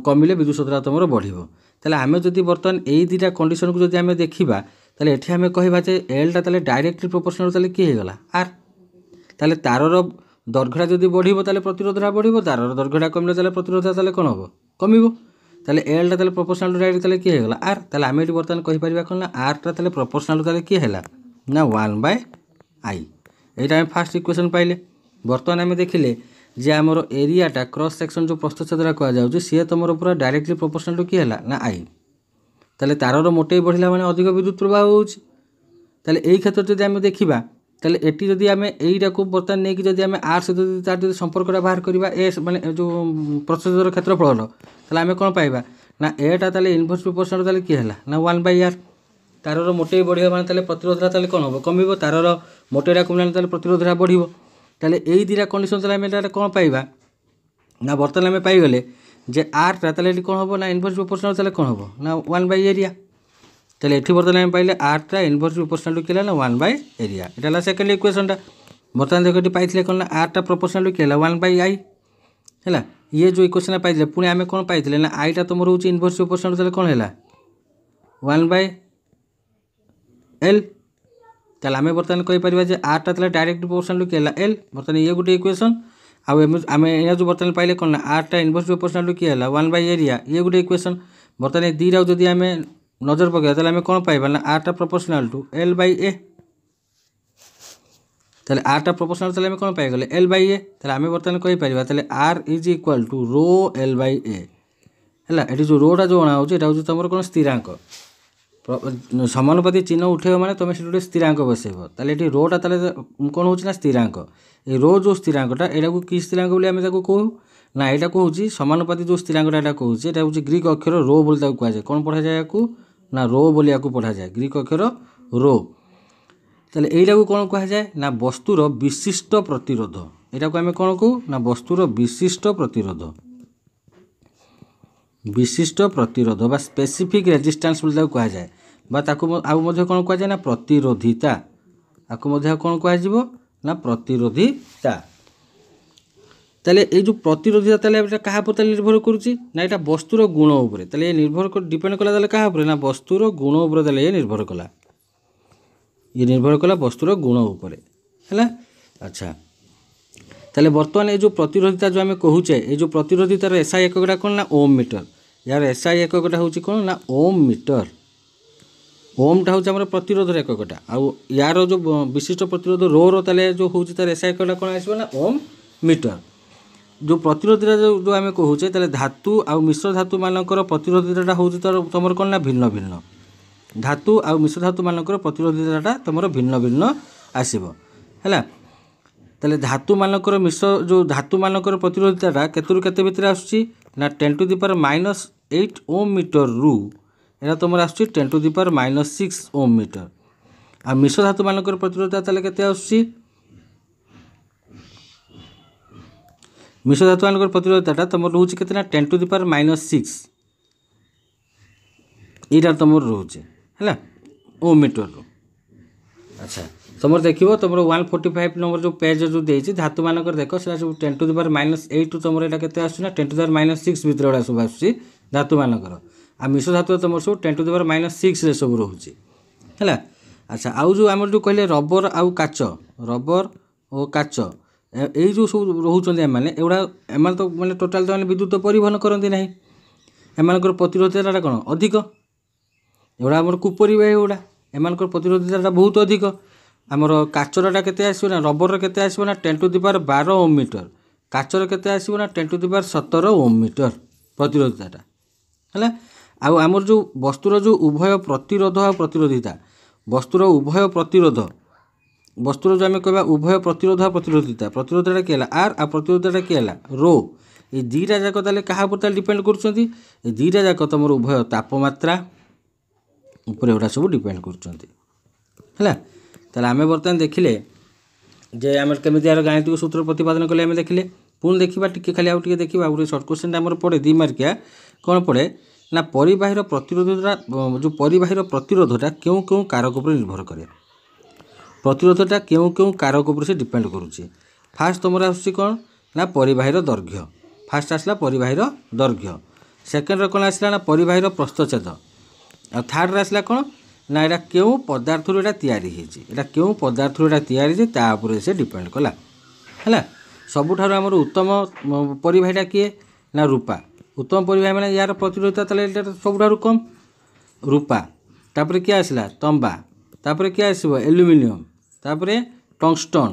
କମିଲେ ବିଦ୍ୟୁତ ସ୍ରୋତଟା ତୁମର ବଢ଼ିବ ତାହେଲେ ଆମେ ଯଦି ବର୍ତ୍ତମାନ ଏଇ ଦୁଇଟା କଣ୍ଡିସନକୁ ଯଦି ଆମେ ଦେଖିବା ତାହେଲେ ଏଠି ଆମେ କହିବା ଯେ ଏଲ୍ଟା ତାହେଲେ ଡାଇରେକ୍ଟଲି ପ୍ରପୋର୍ସନାଲ୍ ତାହେଲେ କିଏ ହେଇଗଲା ଆର୍ ତାହେଲେ ତାରର ଦୈର୍ଘ୍ୟଟା ଯଦି ବଢ଼ିବ ତାହେଲେ ପ୍ରତିରୋଧଟା ବଢ଼ିବ ତାରର ଦୈର୍ଘ୍ୟଟା କମିଲେ ତାହେଲେ ପ୍ରତିରୋଧଟା ତାହେଲେ କ'ଣ ହେବ କମିବ তাহলে এলটা তাহলে প্রপোর্সনাল টু রাইট তাহলে কি হয়ে গেল আর তাহলে আমি এটি বর্তমানে কহিপারিবা কোণ না আরটা তাহলে প্রপোর্সনাল তাহলে কি হল না ওয়ান বাই আই এইটা আমি ফার্স্ট ইকুয়েসন পাইলে বর্তমানে আমি দেখিলে যে আমার এরিয়াটা ক্রস সেকশন যে প্রস্তুচ্ছেদটা কুযাচ্ছে সি তোমার পুরা ডাইরেক্টলি প্রপোর্সনাল টু কি হল না আই তাহলে তারর মোটেই বড়া মানে অধিক বিদ্যুৎ প্রবাহ হচ্ছে তাহলে এই ক্ষেত্রে যদি আমি দেখিবা তাহলে এটি যদি আমি এইটাকে বর্ତ୍ତমান নিয়ে যদি আমি আর সহ যদি তার যদি সম্পর্কটা বাহার করা এ মানে যে প্রসেসর ক্ষেত্রফল তাহলে আমি কোণ পাইবা না এটা তাহলে ইনভার্স প্রপোর্সন তাহলে কি হল না ওয়ান বাই আর তারর মোটেই বড়িব মানে তাহলে প্রতিরোধটা তাহলে কম হব কমিব তারর মোটেটা কমলে তাহলে প্রতিরোধটা বড়িব তাহলে এই দুইটা কন্ডিশন তাহলে আমি এটা কোণ পাইবা না বর্তমানে আমি পাইগলে যে আরটা তাহলে এটি কোণ হব না ইনভার্স প্রপোর্সন তাহলে কোণ হব না ওয়ান বাই এরিয়া তাহলে এটি বর্তমানে আমি পাইলে আরটা ইনভর্স প্রপোর্সনাল কি হল ওয়ান বাই এরিয়া এটা হল সেকেন্ড ইকুয়েশনটা বর্তমানে দেখ এটি পাইলে কোণ না আরটা প্রপোর্সনাল কি হল ওয়ান বাই আই হল ইয়ে যে ইকুয়েশনটা পাইলে পুনে আমি কোণ পাইলে না আইটা তোমার হচ্ছে ইনভর্স প্রপোর্সনাল তাহলে কোণ হল ওয়ান বাই এল তাহলে আমি বর্তমানে কইপারা যে আরটা তাহলে ডাইরেক্ট প্রপোর্সনাল কি হল এল বর্তমানে ইয়ে গোটে ইকুয়েশন आउ आम यहाँ जो बर्तमान पाइले कौन आरटा इनभर्स प्रोपोर्सनल किए है वन बै एरिया ये गोटे इक्वेसन बर्तमान दीटा जदि आम ନଜର ପକାଇବା ତାହେଲେ ଆମେ କ'ଣ ପାଇବା ନା ଆର୍ଟା proportional to L by A তাহলে আরটা প্রপোর্শনাল তাহলে আমি কোন পাই গেলে এল বাই এ তাহলে আমি বর্তমানে কইপারিবা তাহলে R is equal to rho L by A হল এটি যে রোটা যে অণা হচ্ছে এটা হচ্ছে তোমার কোন স্থিরাঙ্ক সমানুপাতি চিহ্ন উঠেব মানে তুমি সেটি গোটে স্থিরাঙ্ক বসাইব তাহলে এটি রোটা তাহলে কোণ হচ্ছে না স্থিরাঙ্ক এই রো যে স্থিরাঙ্কটা এটা কি স্থিরাঙ্ক বলে আমি তাকে কহু না এটা কুচি সমানুপাতি যে স্থিরাঙ্কটা এটা কুচি এটা হচ্ছে গ্রিক অক্ষর রো বলে তাকে কুয়া যায় কোণ পড়া যায় ନା ରୋ ବୋଲି ୟାକୁ ପଢ଼ାଯାଏ ଗ୍ରୀକ୍ ଅକ୍ଷର ରୋ ତାହେଲେ ଏଇଟାକୁ କ'ଣ କୁହାଯାଏ ନା ବସ୍ତୁର ବିଶିଷ୍ଟ ପ୍ରତିରୋଧ ଏଇଟାକୁ ଆମେ କ'ଣ କହୁ ନା ବସ୍ତୁର ବିଶିଷ୍ଟ ପ୍ରତିରୋଧ ବିଶିଷ୍ଟ ପ୍ରତିରୋଧ ବା ସ୍ପେସିଫିକ୍ ରେଜିଷ୍ଟାନ୍ସ ବୋଲି ତାକୁ କୁହାଯାଏ বা ତାକୁ ଆଉ ମଧ୍ୟ କ'ଣ କୁହାଯାଏ ନା ପ୍ରତିରୋଧିତା ଆକୁ ମଧ୍ୟ କ'ଣ କୁହାଯିବ ନା ପ୍ରତିରୋଧିତା তাহলে এই যে প্রতিরোধিতা তাহলে এটা কাহা উপরে তাহলে নির্ভর করুচি না এটা বস্তুর গুণ উপরে তাহলে এ নির্ভর ডিপেন্ড কলা তাহলে কাহা উপরে না বস্তুর গুণ উপরে তাহলে এ নির্ভর কলা ইয়ে নির্ভর কলা বস্তুর গুণ উপরে হ্যাঁ আচ্ছা তাহলে বর্তমানে এই যে প্রতিরোধিতা যে আমি কহুছে এই যে প্রতিরোধিতার এসআই এককটা কোণ না ওম মিটর ইয়ার এসআই এককটা হচ্ছে কোণ না ওম মিটর ওমটা হচ্ছে আমার প্রতিরোধের এককটা আর ইয়ার যে বিশিষ্ট প্রতিরোধ রোর তাহলে যে হচ্ছে তার এসআই এককটা কোণ আসবে না ওম মিটর ଯେଉଁ ପ୍ରତିରୋଧିତା ଯେଉଁ ଆମେ କହୁଛେ ତାହେଲେ ଧାତୁ ଆଉ ମିଶ୍ର ଧାତୁମାନଙ୍କର ପ୍ରତିରୋଧିତାଟା ହେଉଛି ତା'ର ତୁମର କ'ଣ ନା ଭିନ୍ନ ଭିନ୍ନ ଧାତୁ ଆଉ ମିଶ୍ର ଧାତୁମାନଙ୍କର ପ୍ରତିରୋଧିତାଟା ତୁମର ଭିନ୍ନ ଭିନ୍ନ ଆସିବ ହେଲା ତାହେଲେ ଧାତୁମାନଙ୍କର ମିଶ୍ର ଯେଉଁ ଧାତୁମାନଙ୍କର ପ୍ରତିରୋଧିତାଟା କେତେରୁ କେତେ ଭିତରେ ଆସୁଛି ନା ten to the power minus eight ohm ମିଟରରୁ ଏଇଟା ତୁମର ଆସୁଛି ten to the power minus six ohm metre ଆଉ ମିଶ୍ର ଧାତୁମାନଙ୍କର ପ୍ରତିରୋଧିତା ତାହେଲେ କେତେ ଆସୁଛି मिश्रधातुवान प्रतिरोधता ପ୍ରତିରୋଧତାଟା ତୁମର ରହୁଛି ten to the power minus six यहाँ तुम रोचे है ओम मीटर रू अच्छा तुम देख तुम वन फोर्टी फाइव नंबर जो पेज जो देती धातु मानक देख से सब ten to the power minus eight to तुम यहाँ के आसना ten to the power minus six भितर गुड़ा सब आसूँ धातु मानकर आ मिश्र धातु तुम सब ten to the power minus six सब रोचे है আচ্ছা ଯେଉଁ ଆମର ଯେଉଁ କହିଲେ ରବର ଆଉ କାଚ ରବର ଓ କାଚ ଏଇ ଯେଉଁ ସବୁ ରହୁଛନ୍ତି ଏମାନେ ଏଗୁଡ଼ା ଏମାନେ ତ ମାନେ ଟୋଟାଲ୍ ତ ମାନେ ବିଦ୍ୟୁତ୍ ପରିବହନ କରନ୍ତି ନାହିଁ ଏମାନଙ୍କର ପ୍ରତିରୋଧତାଟା କ'ଣ ଅଧିକ ଏଗୁଡ଼ା ଆମର କୁପରିବା ଏଗୁଡ଼ା ଏମାନଙ୍କର ପ୍ରତିରୋଧତାଟା ବହୁତ ଅଧିକ ଆମର କାଚରଟା କେତେ ଆସିବ ନା ରବରର କେତେ ଆସିବ ନା ଟେନ୍ ଟୁ ଦି ପାୱାର ବାର ଓମ୍ ମିଟର କାଚର କେତେ ଆସିବ ନା ଟେନ୍ ଟୁ ଦି ପାୱାର ସତର ଓମ୍ ମିଟର ପ୍ରତିରୋଧତାଟା ହେଲା ଆଉ ଆମର ଯେଉଁ ବସ୍ତୁର ଯେଉଁ ଉଭୟ ପ୍ରତିରୋଧ ଆଉ ପ୍ରତିରୋଧିତା ବସ୍ତୁର ଉଭୟ ପ୍ରତିରୋଧ ବସ୍ତୁର ଯେଉଁ ଆମେ କହିବା ଉଭୟ ପ୍ରତିରୋଧ ଆଉ ପ୍ରତିରୋଧିତା ପ୍ରତିରୋଧଟା କିଏ ହେଲା ଆର୍ ଆଉ ପ୍ରତିରୋଧଟା କିଏ ହେଲା ରୋ ଏ ଦୁଇଟା ଯାକ ତାହେଲେ କାହା ଉପରେ ତାହେଲେ ଡିପେଣ୍ଡ କରୁଛନ୍ତି ଏ ଦୁଇଟା ଯାକ ତୁମର ଉଭୟ ତାପମାତ୍ରା ଉପରେ ଏଗୁଡ଼ା ସବୁ ଡିପେଣ୍ଡ କରୁଛନ୍ତି ହେଲା ତାହେଲେ ଆମେ ବର୍ତ୍ତମାନ ଦେଖିଲେ ଯେ ଆମର କେମିତି ଏହାର ଗାଣିତିକ ସୂତ୍ର ପ୍ରତିପାଦନ କଲେ ଆମେ ଦେଖିଲେ ପୁଣି ଦେଖିବା ଟିକେ ଖାଲି ଆଉ ଟିକେ ଦେଖିବା ଆଉ ଗୋଟେ ସର୍ଟ କ୍ୱେଶ୍ଚିନ୍ଟା ଆମର ପଡ଼େ ଦୁଇ ମାର୍କିଆ କ'ଣ ପଡ଼େ ନା ପରିବାହୀର ପ୍ରତିରୋଧଟା ଯେଉଁ ପରିବାହୀର ପ୍ରତିରୋଧଟା କେଉଁ କେଉଁ କାରକ ଉପରେ ନିର୍ଭର କରେ ପ୍ରତିରୋଧଟା କେଉଁ କେଉଁ କାରକ ଉପରେ ସେ ଡିପେଣ୍ଡ କରୁଛି ଫାଷ୍ଟ ତୁମର ଆସୁଛି କ'ଣ ନା ପରିବାହୀର ଦୈର୍ଘ୍ୟ ଫାଷ୍ଟ ଆସିଲା ପରିବାହୀର ଦୈର୍ଘ୍ୟ ସେକେଣ୍ଡରେ କ'ଣ ଆସିଲା ନା ପରିବାହୀର ପ୍ରସ୍ତଚ୍ଛେଦ ଆଉ ଥାର୍ଡ଼ରେ ଆସିଲା କ'ଣ ନା ଏଇଟା କେଉଁ ପଦାର୍ଥରୁ ଏଇଟା ତିଆରି ହୋଇଛି ଏଇଟା କେଉଁ ପଦାର୍ଥରୁ ଏଇଟା ତିଆରି ହୋଇଛି ତା ଉପରେ ସେ ଡିପେଣ୍ଡ କଲା ହେଲା ସବୁଠାରୁ ଆମର ଉତ୍ତମ ପରିବାହୀଟା କିଏ ନା ରୂପା ଉତ୍ତମ ପରିବାହୀ ମାନେ ଏହାର ପ୍ରତିରୋଧତା ତାହେଲେ ଏଇଟା ସବୁଠାରୁ କମ୍ ରୂପା ତାପରେ କିଏ ଆସିଲା ତମ୍ବା ତାପରେ କିଏ ଆସିବ ଏଲୁମିନିୟମ୍ ତାପରେ ଟଙ୍ଗଷ୍ଟନ୍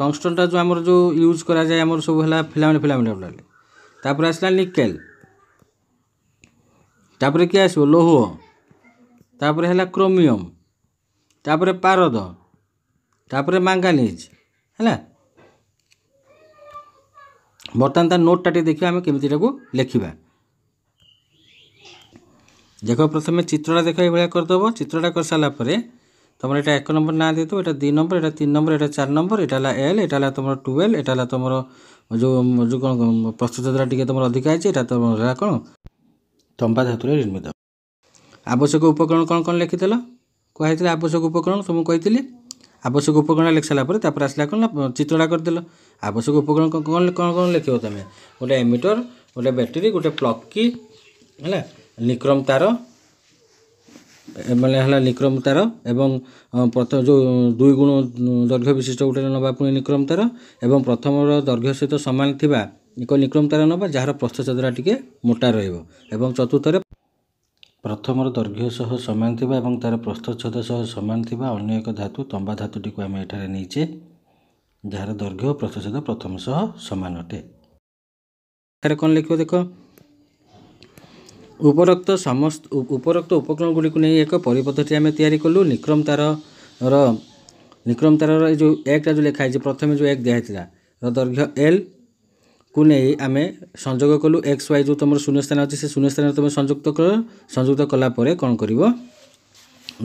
ଟଙ୍ଗଷ୍ଟନ୍ଟା ଯେଉଁ ଆମର ଯେଉଁ ୟୁଜ୍ କରାଯାଏ ଆମର ସବୁ ହେଲା ଫିଲାମେଣ୍ଟ ଫିଲାମେଣ୍ଟ ବନାଇଲେ ତାପରେ ଆସିଲା ନିକେଲ୍ ତାପରେ କିଏ ଆସିବ ଲୌହ ତାପରେ ହେଲା କ୍ରୋମିୟମ୍ ତାପରେ ପାରଦ ତାପରେ ମାଙ୍ଗାନିଜ୍ ହେଲା ବର୍ତ୍ତମାନ ତା ନୋଟ୍ଟା ଟିକେ ଦେଖିବା ଆମେ କେମିତି ଏଟାକୁ ଲେଖିବା ଦେଖ ପ୍ରଥମେ ଚିତ୍ରଟା ଦେଖ ଏଇଭଳିଆ କରିଦେବ ଚିତ୍ରଟା କରିସାରିଲା ପରେ তোমার এটা এক নম্বর না দিয়ে দেব এটা দুই নম্বর এটা তিন নম্বর এটা চার নম্বর এটা হল এল এটা হল তোমার টুয়েল এটা হল তোমার যে যে কোণ প্রস্তুত দ্বারা টিকি তোমার অধিকা হয়েছে এটা তোমার এটা কোণ ତମ୍ବା ଧାତୁରେ ନିର୍ମିତ ଆବଶ୍ୟକ ଉପକରଣ କ'ଣ କ'ଣ ଲେଖିଦେଲ କୁହାହେଇଥିଲା ଆବଶ୍ୟକ ଉପକରଣ ତ ମୁଁ କହିଥିଲି ଆବଶ୍ୟକ ଉପକରଣ ଲେଖିସାରିଲା ପରେ ତାପରେ ଆସିଲା କ'ଣ ନା ଚିତ୍ରଟା କରିଦେଲ ଆବଶ୍ୟକ ଉପକରଣ କ'ଣ କ'ଣ କ'ଣ ଲେଖିବ ତୁମେ ଗୋଟେ ଏମିଟର ଗୋଟେ ବ୍ୟାଟେରୀ ଗୋଟେ ପ୍ଲକି ହେଲା ନିକ୍ରମ ତାର ମାନେ ହେଲା ନିକ୍ରମ ତାର ଏବଂ ପ୍ରଥମ ଯେଉଁ ଦୁଇ ଗୁଣ ଦୈର୍ଘ୍ୟ ବିଶିଷ୍ଟ ଗୋଟେ ନେବା ପୁଣି ନିକ୍ରମ ତାର ଏବଂ ପ୍ରଥମର ଦୈର୍ଘ୍ୟ ସହିତ ସମାନ ଥିବା ଏକ ନିକ୍ରମ ତାର ନେବା ଯାହାର ପ୍ରସ୍ଥଚଦରା ଟିକେ ମୋଟା ରହିବ ଏବଂ ଚତୁର୍ଥରେ ପ୍ରଥମର ଦୈର୍ଘ୍ୟ ସହ ସମାନ ଥିବା ଏବଂ ତା'ର ପ୍ରସ୍ଥଚ୍ଛଦ ସହ ସମାନ ଥିବା ଅନ୍ୟ ଏକ ଧାତୁ ତମ୍ବା ଧାତୁଟିକୁ ଆମେ ଏଠାରେ ନେଇଛେ ଯାହାର ଦୈର୍ଘ୍ୟ ଓ ପ୍ରସ୍ଥଚ୍ଛଦ ପ୍ରଥମ ସହ ସମାନ ଅଟେ ଏଠାରେ କ'ଣ ଲେଖିବ ଦେଖ ଉପରୋକ୍ତ ସମସ୍ତ ଉପରୋକ୍ତ ଉପକରଣ ଗୁଡ଼ିକୁ ନେଇ ଏକ ପରିପଥଟି ଆମେ ତିଆରି କଲୁ ନିକ୍ରମ ତାରର ନିକ୍ରମ ତାରର ଏ ଯେଉଁ ଏକ୍ଟା ଯେଉଁ ଲେଖା ହେଇଛି ପ୍ରଥମେ ଯେଉଁ ଏକ୍ ଦିଆହେଇଥିଲା ର ଦୈର୍ଘ୍ୟ ଏଲ୍କୁ ନେଇ ଆମେ ସଂଯୋଗ କଲୁ ଏକ୍ସ ୱାଇ ଯେଉଁ ତୁମର ଶୂନ୍ୟ ସ୍ଥାନ ଅଛି ସେ ଶୂନ୍ୟ ସ୍ଥାନରେ ତୁମେ ସଂଯୁକ୍ତ କର ସଂଯୁକ୍ତ କଲାପରେ କ'ଣ କରିବ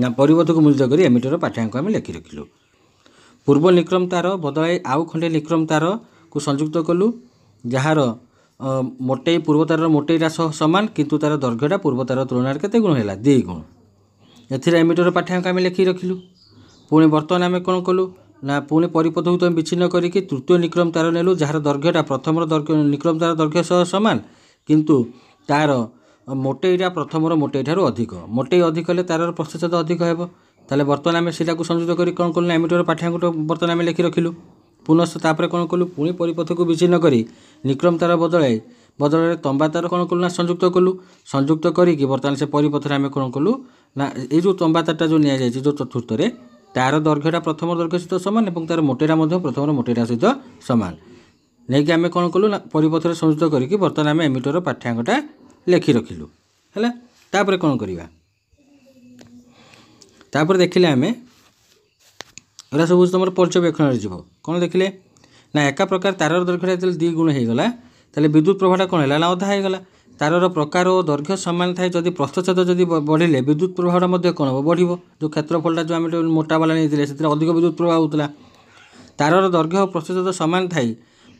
ନା ପରିବଧକୁ ମୁଲିତ କରି ଏମିଟର ପାଠ୍ୟାଙ୍କ ଆମେ ଲେଖି ରଖିଲୁ ପୂର୍ବ ନିକ୍ରମ ତାର ବଦଳାଇ ଆଉ ଖଣ୍ଡେ ନିକ୍ରମ ତାରକୁ ସଂଯୁକ୍ତ କଲୁ ଯାହାର ମୋଟେଇ ପୂର୍ବ ତାରର ମୋଟେଇଟା ସହ ସମାନ କିନ୍ତୁ ତାର ଦୈର୍ଘ୍ୟଟା ପୂର୍ବ ତାର ତୁଳନାରେ କେତେ ଗୁଣ ହେଲା ଦୁଇ ଗୁଣ ଏଥିରେ ଏମିଟର ପାଠ୍ୟାଙ୍କ ଆମେ ଲେଖି ରଖିଲୁ ପୁଣି ବର୍ତ୍ତମାନ ଆମେ କ'ଣ କଲୁ ନା ପୁଣି ପରିପଥକୁ ତୁମେ ବିଚ୍ଛିନ୍ନ କରିକି ତୃତୀୟ ନିକ୍ରମ ତାର ନେଲୁ ଯାହାର ଦୈର୍ଘ୍ୟଟା ପ୍ରଥମର ଦୈର୍ଘ୍ୟ ନିକ୍ରମ ତାର ଦୈର୍ଘ୍ୟ ସହ ସମାନ କିନ୍ତୁ ତାର ମୋଟେଇଟା ପ୍ରଥମର ମୋଟେଇଠାରୁ ଅଧିକ ମୋଟେଇ ଅଧିକ ହେଲେ ତାର ପ୍ରତିଶତ ଅଧିକ ହେବ ତାହେଲେ ବର୍ତ୍ତମାନ ଆମେ ସେଇଟାକୁ ସଂଯୁକ୍ତ କରି କ'ଣ କଲୁ ନା ଏମିଟର ପାଠ୍ୟାଙ୍କଠୁ ବର୍ତ୍ତମାନ ଆମେ ଲେଖି ରଖିଲୁ ପୁନଶ୍ଚ ତାପରେ କ'ଣ କଲୁ ପୁଣି ପରିପଥକୁ ବିଚ୍ଛିନ୍ନ କରି ନିକ୍ରମ ତାର ବଦଳାଇ ବଦଳରେ ତମ୍ବା ତାର କ'ଣ କଲୁ ନା ସଂଯୁକ୍ତ କଲୁ ସଂଯୁକ୍ତ କରିକି ବର୍ତ୍ତମାନ ସେ ପରିପଥରେ ଆମେ କ'ଣ କଲୁ ନା ଏଇ ଯେଉଁ ତମ୍ବା ତାରଟା ଯେଉଁ ନିଆଯାଇଛି ଯେଉଁ ଚତୁର୍ଥରେ ତାର ଦୈର୍ଘ୍ୟଟା ପ୍ରଥମ ଦୈର୍ଘ୍ୟ ସହିତ ସମାନ ଏବଂ ତାର ମୋଟେରା ମଧ୍ୟ ପ୍ରଥମର ମୋଟେରା ସହିତ ସମାନ ନେଇକି ଆମେ କ'ଣ କଲୁ ନା ପରିପଥରେ ସଂଯୁକ୍ତ କରିକି ବର୍ତ୍ତମାନ ଆମେ ଏମିଟର ପାଠ୍ୟାଙ୍କଟା ଲେଖି ରଖିଲୁ ହେଲା ତାପରେ କ'ଣ କରିବା ତାପରେ ଦେଖିଲେ ଆମେ ଏଗୁଡ଼ା ସବୁ ହେଉଛି ତୁମର ପର୍ଯ୍ୟବେକ୍ଷଣରେ ଯିବ କ'ଣ ଦେଖିଲେ ନା ଏକା ପ୍ରକାର ତାରର ଦୈର୍ଘ୍ୟଟା ଯେତେବେଳେ ଦୁଇ ଗୁଣ ହୋଇଗଲା ତାହେଲେ ବିଦ୍ୟୁତ ପ୍ରବାହଟା କ'ଣ ହେଲା ନା ଅଧା ହୋଇଗଲା ତାରର ପ୍ରକାର ଓ ଦୈର୍ଘ୍ୟ ସମାନ ଥାଏ ଯଦି ପ୍ରସ୍ତଚ୍ଛେଦ ଯଦି ବଢ଼ିଲେ ବିଦ୍ୟୁତ ପ୍ରବାହଟା ମଧ୍ୟ କ'ଣ ହେବ ବଢ଼ିବ ଯେଉଁ କ୍ଷେତ୍ରଫଳଟା ଯେଉଁ ଆମେ ମୋଟାବାଲା ନେଇଥିଲେ ସେଥିରେ ଅଧିକ ବିଦ୍ୟୁତ ପ୍ରବାହ ହେଉଥିଲା ତାରର ଦୈର୍ଘ୍ୟ ଓ ପ୍ରସ୍ତଚ୍ଛେଦ ସମାନ ଥାଏ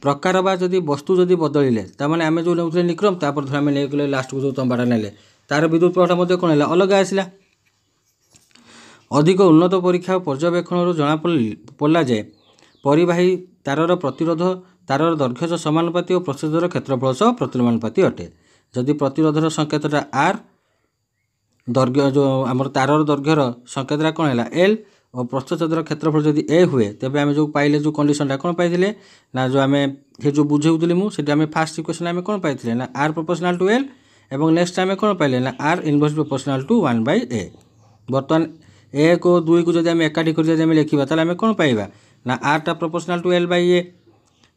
ପ୍ରକାର ବା ଯଦି ବସ୍ତୁ ଯଦି ବଦଳିଲେ ତାମାନେ ଆମେ ଯେଉଁ ନେଉଥିଲେ ନିକ୍ରମ ତାପରେ ଧର ଆମେ ନେଇଗଲେ ଲାଷ୍ଟକୁ ଯେଉଁ ତମ୍ବାଟା ନେଲେ ତାର ବିଦ୍ୟୁତ ପ୍ରବାହଟା ମଧ୍ୟ କ'ଣ ହେଲା ଅଲଗା ଆସିଲା ଅଧିକ ଉନ୍ନତ ପରୀକ୍ଷା ଓ ପର୍ଯ୍ୟବେକ୍ଷଣରୁ ଜଣାପଡ଼ିଲା ଯେ ପରିବାହୀ ତାରର ପ୍ରତିରୋଧ ତାରର ଦୈର୍ଘ୍ୟ ସହ ସମାନୁପାତି ଓ ପ୍ରତିରୋଧର କ୍ଷେତ୍ରଫଳ ସହ ପ୍ରତିମାନୁପାତି ଅଟେ ଯଦି ପ୍ରତିରୋଧର ସଂକେତଟା ଆର୍ ଦୈର୍ଘ୍ୟ ଯେଉଁ ଆମର ତାରର ଦୈର୍ଘ୍ୟର ସଂକେତଟା କ'ଣ ହେଲା ଏଲ୍ ଓ ପ୍ରସ୍ତୁତର କ୍ଷେତ୍ରଫଳ ଯଦି ଏ ହୁଏ ତେବେ ଆମେ ଯେଉଁ ପାଇଲେ ଯେଉଁ କଣ୍ଡିସନଟା କ'ଣ ପାଇଥିଲେ ନା ଯେଉଁ ଆମେ ସେ ଯେଉଁ ବୁଝାଉଥିଲି ମୁଁ ସେଠି ଆମେ ଫାର୍ଷ୍ଟ ଇକ୍ୱେସନ୍ ଆମେ କ'ଣ ପାଇଥିଲେ ନା ଆର୍ ପ୍ରପୋର୍ସନାଲ୍ ଟୁ ଏଲ୍ ଏବଂ ନେକ୍ସଟ ଆମେ କ'ଣ ପାଇଲେ ନା R inverse proportional to one by A ବର୍ତ୍ତମାନ এক ও দুইকু যদি আমি একাঠি করে যদি আমি লেখিবা তাহলে আমি କ'ଣ পাଇବା ନା ଆର୍ଟା proportional to L by A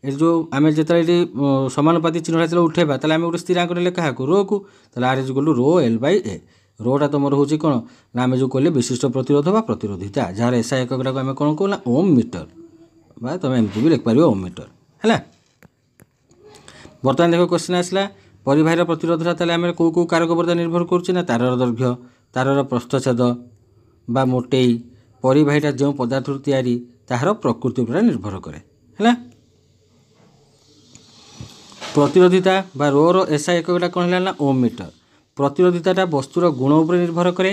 ଏଠି ଯେଉଁ ଆମେ ଯେତେବେଳେ ଏଠି ସମାନୁପାତି ଚିହ୍ନଟା ଯେତେବେଳେ ଉଠାଇବା ତାହେଲେ ଆମେ ଗୋଟେ ସ୍ଥିରାଙ୍କ ନେଲେ କାହାକୁ ରୋକୁ ତାହେଲେ ଆର୍ ଇଜ୍ ଗଲୁ ରୋ ଏଲ୍ ବାଇ ଏ ରୋଟା ତୁମର ହେଉଛି କ'ଣ ନା ଆମେ ଯେଉଁ କହିଲେ ବିଶିଷ୍ଟ ପ୍ରତିରୋଧ ବା ପ୍ରତିରୋଧିତା ଯାହାର ଏସା ଏକକଟାକୁ ଆମେ କ'ଣ କହୁ ନା ଓମ୍ ମିଟର ବା ତୁମେ ଏମିତି ବି ଲେଖିପାରିବ ଓମ୍ ମିଟର ହେଲା ବର୍ତ୍ତମାନ ଦେଖ କ୍ୱେଶ୍ଚିନ୍ ଆସିଲା ପରିବାହୀର ପ୍ରତିରୋଧଟା ତାହେଲେ ଆମେ କେଉଁ କେଉଁ କାରକ ଉପରେ ନିର୍ଭର କରୁଛି ନା ତାରର ଦୈର୍ଘ୍ୟ ତାରର ପ୍ରସ୍ତଚ୍ଛେଦ বা ମୋଟେଇ ପରିବାହିଟା ଯେଉଁ ପଦାର୍ଥରୁ ତିଆରି ତାହାର ପ୍ରକୃତି ଉପରେ ନିର୍ଭର କରେ ହେଲା ପ୍ରତିରୋଧିତା ବା ରୋର ଏସା ଏକକଟା କ'ଣ ହେଲା ନା ଓମ୍ ମିଟର ପ୍ରତିରୋଧିତାଟା ବସ୍ତୁର ଗୁଣ ଉପରେ ନିର୍ଭର କରେ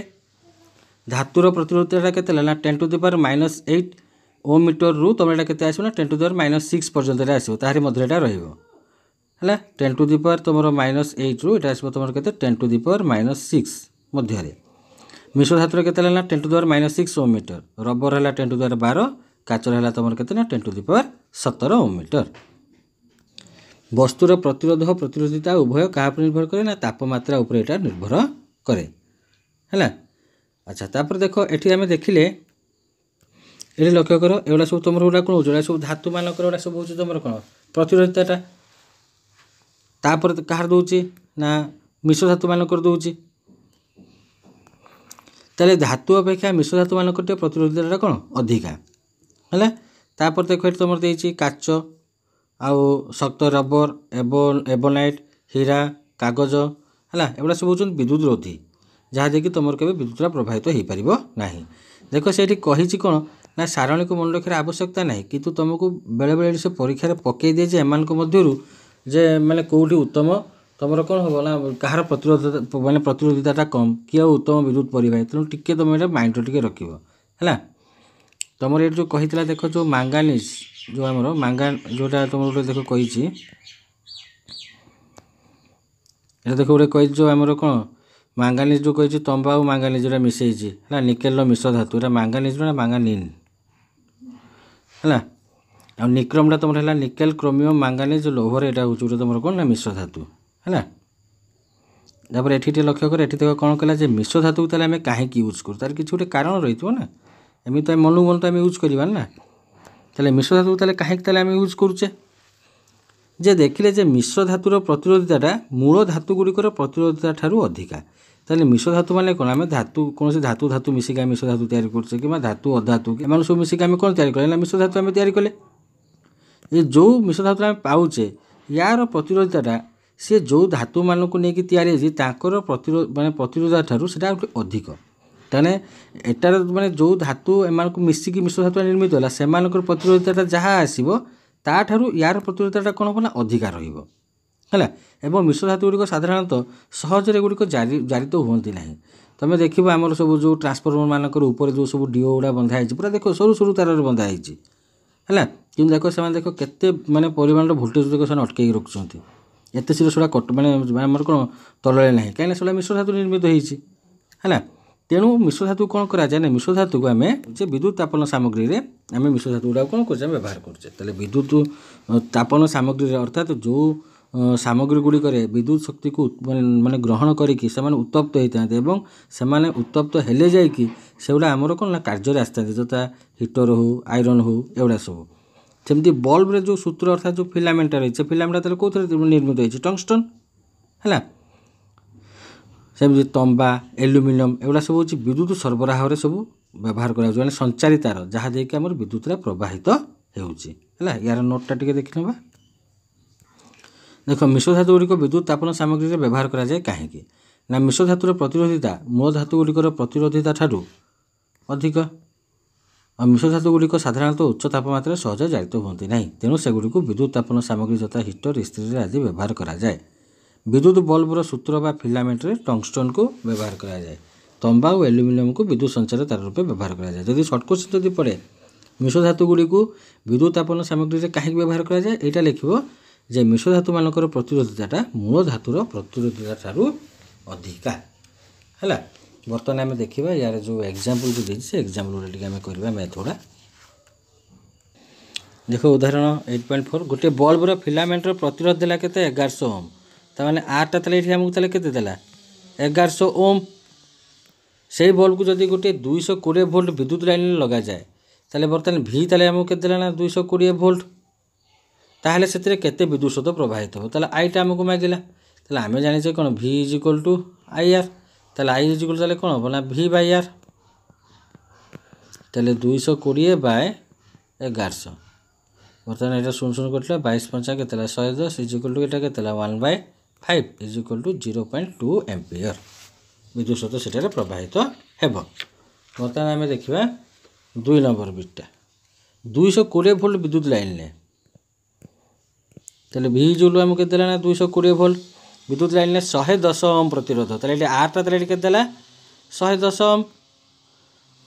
ଧାତୁର ପ୍ରତିରୋଧିତାଟା କେତେ ହେଲା ନା ten to the power minus eight ohm ମିଟରରୁ ତୁମର ଏଇଟା କେତେ ଆସିବ ନା ten to the power minus six ପର୍ଯ୍ୟନ୍ତ ଏଇଟା ଆସିବ ତାହାରି ମଧ୍ୟରେ ଏଇଟା ରହିବ ହେଲା ଟେନ୍ ଟୁ ଦି ପାୱାର ତୁମର ମାଇନସ୍ ଏଇଟ୍ରୁ ଏଇଟା ଆସିବ ତୁମର କେତେ ten to the power minus six ମଧ୍ୟରେ ମିଶ୍ର ଧାତୁର କେତେ ହେଲା ଟେନ୍ ଟୁ ଦ୍ୱାର minus six ohm metre rubber ହେଲା ଟେନ୍ ଟୁ ଦ୍ୱାର ବାର କାଚର ହେଲା ତୁମର କେତେ ନା ଟେନ୍ ଟୁ ଦି ପାୱାର ସତର ଓମ୍ ମିଟର ବସ୍ତୁର ପ୍ରତିରୋଧ ଓ ପ୍ରତିରୋଧିତା ଉଭୟ କାହା ଉପରେ ନିର୍ଭର କରେ ନା ତାପମାତ୍ରା ଉପରେ ଏଇଟା ନିର୍ଭର କରେ ହେଲା ଆଚ୍ଛା ତାପରେ ଦେଖ ଏଠି ଆମେ ଦେଖିଲେ ଏଠି ଲକ୍ଷ୍ୟ କର ଏଗୁଡ଼ା ସବୁ ତୁମର ଗୁଡ଼ା କ'ଣ ହେଉଛି ଏଗୁଡ଼ା ସବୁ ଧାତୁମାନଙ୍କର ଏଗୁଡ଼ା ସବୁ ହେଉଛି ତୁମର କ'ଣ ପ୍ରତିରୋଧିତାଟା ତାପରେ କାହାର ଦେଉଛି ନା ମିଶ୍ର ଧାତୁମାନଙ୍କର ଦେଉଛି ତାହେଲେ ଧାତୁ ଅପେକ୍ଷା ମିଶ୍ର ଧାତୁମାନଙ୍କ ଟିକେ ପ୍ରତିରୋଧତାଟା କ'ଣ ଅଧିକା ହେଲା ତାପରେ ଦେଖ ଏଠି ତୁମର ଦେଇଛି କାଚ ଆଉ ଶକ୍ତ ରବର ଏବୋନାଇଟ୍ ହୀରା କାଗଜ ହେଲା ଏଗୁଡ଼ା ସବୁ ହେଉଛନ୍ତି ବିଦ୍ୟୁତ ରୋଧୀ ଯାହାଦେକି ତୁମର କେବେ ବିଦ୍ୟୁତଟା ପ୍ରଭାବିତ ହୋଇପାରିବ ନାହିଁ ଦେଖ ସେଇଠି କହିଛି କ'ଣ ନା ସାରଣୀକୁ ମନେ ରଖିବାର ଆବଶ୍ୟକତା ନାହିଁ କିନ୍ତୁ ତୁମକୁ ବେଳେବେଳେ ସେ ପରୀକ୍ଷାରେ ପକାଇ ଦିଏ ଯେ ଏମାନଙ୍କ ମଧ୍ୟରୁ ଯେ ମାନେ କେଉଁଠି ଉତ୍ତମ ତୁମର କ'ଣ ହେବ ନା କାହାର ପ୍ରତିରୋଧତା ମାନେ ପ୍ରତିରୋଧିତାଟା କମ୍ କିଏ ଆଉ ଉତ୍ତମ ବିଦ୍ୟୁତ ପରିବାହୀ ତେଣୁ ଟିକିଏ ତୁମେ ଏଇଟା ମାଇଣ୍ଡରେ ଟିକିଏ ରଖିବ ହେଲା ତୁମର ଏଠି ଯେଉଁ କହିଥିଲା ଦେଖ ଯେଉଁ ମାଙ୍ଗାନିଜ୍ ଯେଉଁ ଆମର ମାଙ୍ଗା ଯେଉଁଟା ତୁମର ଗୋଟେ ଦେଖ କହିଛି ଏଇଟା ଦେଖ ଗୋଟେ କହିଛି ଯେଉଁ ଆମର କ'ଣ ମାଙ୍ଗାନିଜ୍ ଯେଉଁ କହିଛି ତମ୍ବା ଆଉ ମାଙ୍ଗାନିଜ୍ ଏଇଟା ମିଶେଇଛି ହେଲା ନିକେଲର ମିଶ ଧାତୁ ଏଇଟା ମାଙ୍ଗାନିଜ୍ ନା ମାଙ୍ଗାନିନ୍ ହେଲା ଆଉ ନିକ୍ରମଟା ତୁମର ହେଲା ନିକେଲ କ୍ରୋମିୟମ୍ ମାଙ୍ଗାନିଜ୍ ଲୋହରେ ଏଇଟା ହେଉଛି ଗୋଟେ ତୁମର କ'ଣ ନା ମିଶ୍ର ଧାତୁ ହେଲା ତାପରେ ଏଠି ଟିକେ ଲକ୍ଷ୍ୟ କର ଏଠି କ'ଣ କଲା ଯେ ମିଶ୍ର ଧାତୁକୁ ତାହେଲେ ଆମେ କାହିଁକି ୟୁଜ୍ କରୁ ତାର କିଛି ଗୋଟେ କାରଣ ରହିଥିବ ନା ଏମିତି ଆମେ ମନୁ ମନ ତ ଆମେ ୟୁଜ୍ କରିବାନି ନା ତାହେଲେ ମିଶ୍ର ଧାତୁକୁ ତାହେଲେ କାହିଁକି ତାହେଲେ ଆମେ ୟୁଜ୍ କରୁଛେ ଯେ ଦେଖିଲେ ଯେ ମିଶ୍ର ଧାତୁର ପ୍ରତିରୋଧିତାଟା ମୂଳ ଧାତୁଗୁଡ଼ିକର ପ୍ରତିରୋଧିତା ଠାରୁ ଅଧିକା ତାହେଲେ ମିଶ୍ର ଧାତୁ ମାନେ କ'ଣ ଆମେ ଧାତୁ କୌଣସି ଧାତୁ ଧାତୁ ମିଶିକି ଆମେ ମିଶ୍ର ଧାତୁ ତିଆରି କରୁଛେ କିମ୍ବା ଧାତୁ ଅଧାତୁ ଏମାନେ ସବୁ ମିଶିକି ଆମେ କ'ଣ ତିଆରି କଲେ ନା ମିଶ୍ର ଧାତୁ ଆମେ ତିଆରି କଲେ ଏ ଯେଉଁ ମିଶ୍ର ଧାତୁ ଆମେ ପାଉଛେ ୟାର ପ୍ରତିରୋଧିତାଟା ସେ ଯେଉଁ ଧାତୁମାନଙ୍କୁ ନେଇକି ତିଆରି ହେଇଛି ତାଙ୍କର ପ୍ରତିରୋଧ ମାନେ ପ୍ରତିରୋଧ ଠାରୁ ସେଇଟା ଗୋଟେ ଅଧିକ ତାହେଲେ ଏଟାର ମାନେ ଯେଉଁ ଧାତୁ ଏମାନଙ୍କୁ ମିଶିକି ମିଶ୍ର ଧାତୁ ନିର୍ମିତ ହେଲା ସେମାନଙ୍କର ପ୍ରତିରୋଧତାଟା ଯାହା ଆସିବ ତା'ଠାରୁ ୟାର ପ୍ରତିରୋଧତାଟା କ'ଣ ହେବ ନା ଅଧିକା ରହିବ ହେଲା ଏବଂ ମିଶ୍ର ଧାତୁ ଗୁଡ଼ିକ ସାଧାରଣତଃ ସହଜରେ ଗୁଡ଼ିକ ଜାରି ଜାରିତ ହୁଅନ୍ତି ନାହିଁ ତୁମେ ଦେଖିବ ଆମର ସବୁ ଯେଉଁ ଟ୍ରାନ୍ସଫର୍ମର ମାନଙ୍କର ଉପରେ ଯେଉଁ ସବୁ ଡିଓ ଗୁଡ଼ା ବନ୍ଧା ହେଇଛି ପୁରା ଦେଖ ସରୁ ସରୁ ତାରରେ ବନ୍ଧା ହେଇଛି ହେଲା କିନ୍ତୁ ଦେଖ ସେମାନେ ଦେଖ କେତେ ମାନେ ପରିମାଣର ଭୋଲ୍ଟେଜ୍ ଗୁଡ଼ିକ ସେମାନେ ଅଟକେଇକି ରଖୁଛନ୍ତି ଏତେ ଶୀଘ୍ର ସେଗୁଡ଼ା କଟ ମାନେ ଆମର କ'ଣ ତରଳେ ନାହିଁ କାହିଁକିନା ସେଗୁଡ଼ା ମିଶ୍ର ଧାତୁ ନିର୍ମିତ ହେଇଛି ହେଲା ତେଣୁ ମିଶ୍ର ଧାତୁ କ'ଣ କରାଯାଏ ନା ମିଶ୍ର ଧାତୁକୁ ଆମେ ଯେ ବିଦ୍ୟୁତ ତାପନ ସାମଗ୍ରୀରେ ଆମେ ମିଶ୍ର ଧାତୁ ଗୁଡ଼ାକୁ କ'ଣ କରୁଛେ ଆମେ ବ୍ୟବହାର କରୁଛେ ତାହେଲେ ବିଦ୍ୟୁତ ତାପନ ସାମଗ୍ରୀରେ ଅର୍ଥାତ୍ ଯେଉଁ ସାମଗ୍ରୀ ଗୁଡ଼ିକରେ ବିଦ୍ୟୁତ ଶକ୍ତିକୁ ମାନେ ଗ୍ରହଣ କରିକି ସେମାନେ ଉତ୍ତପ୍ତ ହୋଇଥାନ୍ତି ଏବଂ ସେମାନେ ଉତ୍ତପ୍ତ ହେଲେ ଯାଇକି ସେଗୁଡ଼ା ଆମର କ'ଣ ନା କାର୍ଯ୍ୟରେ ଆସିଥାନ୍ତି ଯଥା ହିଟର୍ ହେଉ ଆଇରନ୍ ହେଉ ଏଗୁଡ଼ା ସବୁ ଯେମିତି ବଲ୍ବରେ ଯେଉଁ ସୂତ୍ର ଅର୍ଥାତ ଯେଉଁ ଫିଲାମେଣ୍ଟଟା ରହିଛି ସେ ଫିଲାମେଣ୍ଟଟା ତାହେଲେ କେଉଁଥିରେ ନିର୍ମିତ ହେଇଛି ଟଙ୍ଗଷ୍ଟନ୍ ହେଲା ସେମିତି ତମ୍ବା ଆଲୁମିନିୟମ ଏଗୁଡ଼ା ସବୁ ହେଉଛି ବିଦ୍ୟୁତ ସରବରାହରେ ସବୁ ବ୍ୟବହାର କରାଯାଉଛି ମାନେ ସଞ୍ଚାରୀ ତାର ଯାହା ଯାଇକି ଆମର ବିଦ୍ୟୁତରେ ପ୍ରବାହିତ ହେଉଛି ହେଲା ଏହାର ନୋଟ୍ଟା ଟିକେ ଦେଖିନେବା ଦେଖ ମିଶ୍ରଧାତୁ ଗୁଡ଼ିକ ବିଦ୍ୟୁତ ତାପନ ସାମଗ୍ରୀରେ ବ୍ୟବହାର କରାଯାଏ କାହିଁକି ନା ମିଶ୍ରଧାତୁର ପ୍ରତିରୋଧିତା ମୂଳ ଧାତୁ ଗୁଡ଼ିକର ପ୍ରତିରୋଧିତା ଠାରୁ ଅଧିକ ଆଉ ମିଶ୍ରଧାତୁଗୁଡ଼ିକ ସାଧାରଣତଃ ଉଚ୍ଚ ତାପମାତ୍ରାରେ ସହଜ ଜାରିତ ହୁଅନ୍ତି ନାହିଁ ତେଣୁ ସେଗୁଡ଼ିକୁ ବିଦ୍ୟୁତ୍ ତାପନ ସାମଗ୍ରୀ ଯଥା ହିଟର୍ ଇସ୍ତ୍ରୀରେ ଆଦି ବ୍ୟବହାର କରାଯାଏ ବିଦ୍ୟୁତ୍ ବଲ୍ବର ସୂତ୍ର ବା ଫିଲାମେଣ୍ଟରେ ଟଙ୍ଗଷ୍ଟନ୍କୁ ବ୍ୟବହାର କରାଯାଏ ତମ୍ବା ଓ ଆଲୁମିନିୟମ୍କୁ ବିଦ୍ୟୁତ୍ ସଞ୍ଚାର ତାର ରୂପେ ବ୍ୟବହାର କରାଯାଏ ଯଦି ସର୍ଟକୋଶ୍ଚିତ ଯଦି ପଡ଼େ ମିଶ୍ରଧାତୁଗୁଡ଼ିକୁ ବିଦ୍ୟୁତ୍ ତାପନ ସାମଗ୍ରୀରେ କାହିଁକି ବ୍ୟବହାର କରାଯାଏ ଏଇଟା ଲେଖିବ ଯେ ମିଶ୍ରଧାତୁମାନଙ୍କର ପ୍ରତିରୋଧତାଟା ମୂଳ ଧାତୁର ପ୍ରତିରୋଧତା ଠାରୁ ଅଧିକା ହେଲା ବର୍ତ୍ତମାନ ଆମେ ଦେଖିବା ୟାର ଯେଉଁ ଏକ୍ଜାମ୍ପଲ୍କୁ ଦେଇଛି ସେ ଏକ୍ଜାମ୍ପଲ୍ ଗୋଟେ ଟିକେ ଆମେ କରିବା ମ୍ୟାଥ୍ ଗୁଡ଼ା ଦେଖ ଉଦାହରଣ ଏଇଟ୍ ପଏଣ୍ଟ ଫୋର୍ ଗୋଟିଏ ବଲ୍ବର ଫିଲାମେଣ୍ଟର ପ୍ରତିରୋଧ ଦେଲା କେତେ ଏଗାରଶହ ଓମ୍ ତାମାନେ ଆର୍ଟା ତାହେଲେ ଏଠି ଆମକୁ ତାହେଲେ କେତେ ଦେଲା ଏଗାରଶହ ଓମ୍ ସେଇ ବଲ୍ବକୁ ଯଦି ଗୋଟିଏ ଦୁଇଶହ କୋଡ଼ିଏ ଭୋଲ୍ଟ ବିଦ୍ୟୁତ ଲାଇନ୍ରେ ଲଗାଯାଏ ତାହେଲେ ବର୍ତ୍ତମାନ ଭି ତାହେଲେ ଆମକୁ କେତେ ଦେଲା ନା ଦୁଇଶହ କୋଡ଼ିଏ ଭୋଲ୍ଟ ତାହେଲେ ସେଥିରେ କେତେ ବିଦ୍ୟୁତ ସତ ପ୍ରବାହିତ ହେବ ତାହେଲେ ଆଇଟା ଆମକୁ ମାଗିଲା ତାହେଲେ ଆମେ ଜାଣିଛେ କ'ଣ V is equal to I R तेल आई इज कौन हम ना भि बार तेल दुईश कोड़े बारश बर्तमान ये शून शून कर बैश पंचा के शहे दस इजिक्वल टू ये one by five is is equal to zero point two ampere विद्युत सत से प्रवाहित हो बर्तमान आम देखा दुई नंबर बीटा दुईश कोड़े भोल्ट विद्युत लाइन ने तेल भि इज्वल आम के दुईश कोड़े भोल्ट বিদুত লাইনে 110 ওহম প্রতিরোধ তাহলে R তাহলে কত আছেলা 110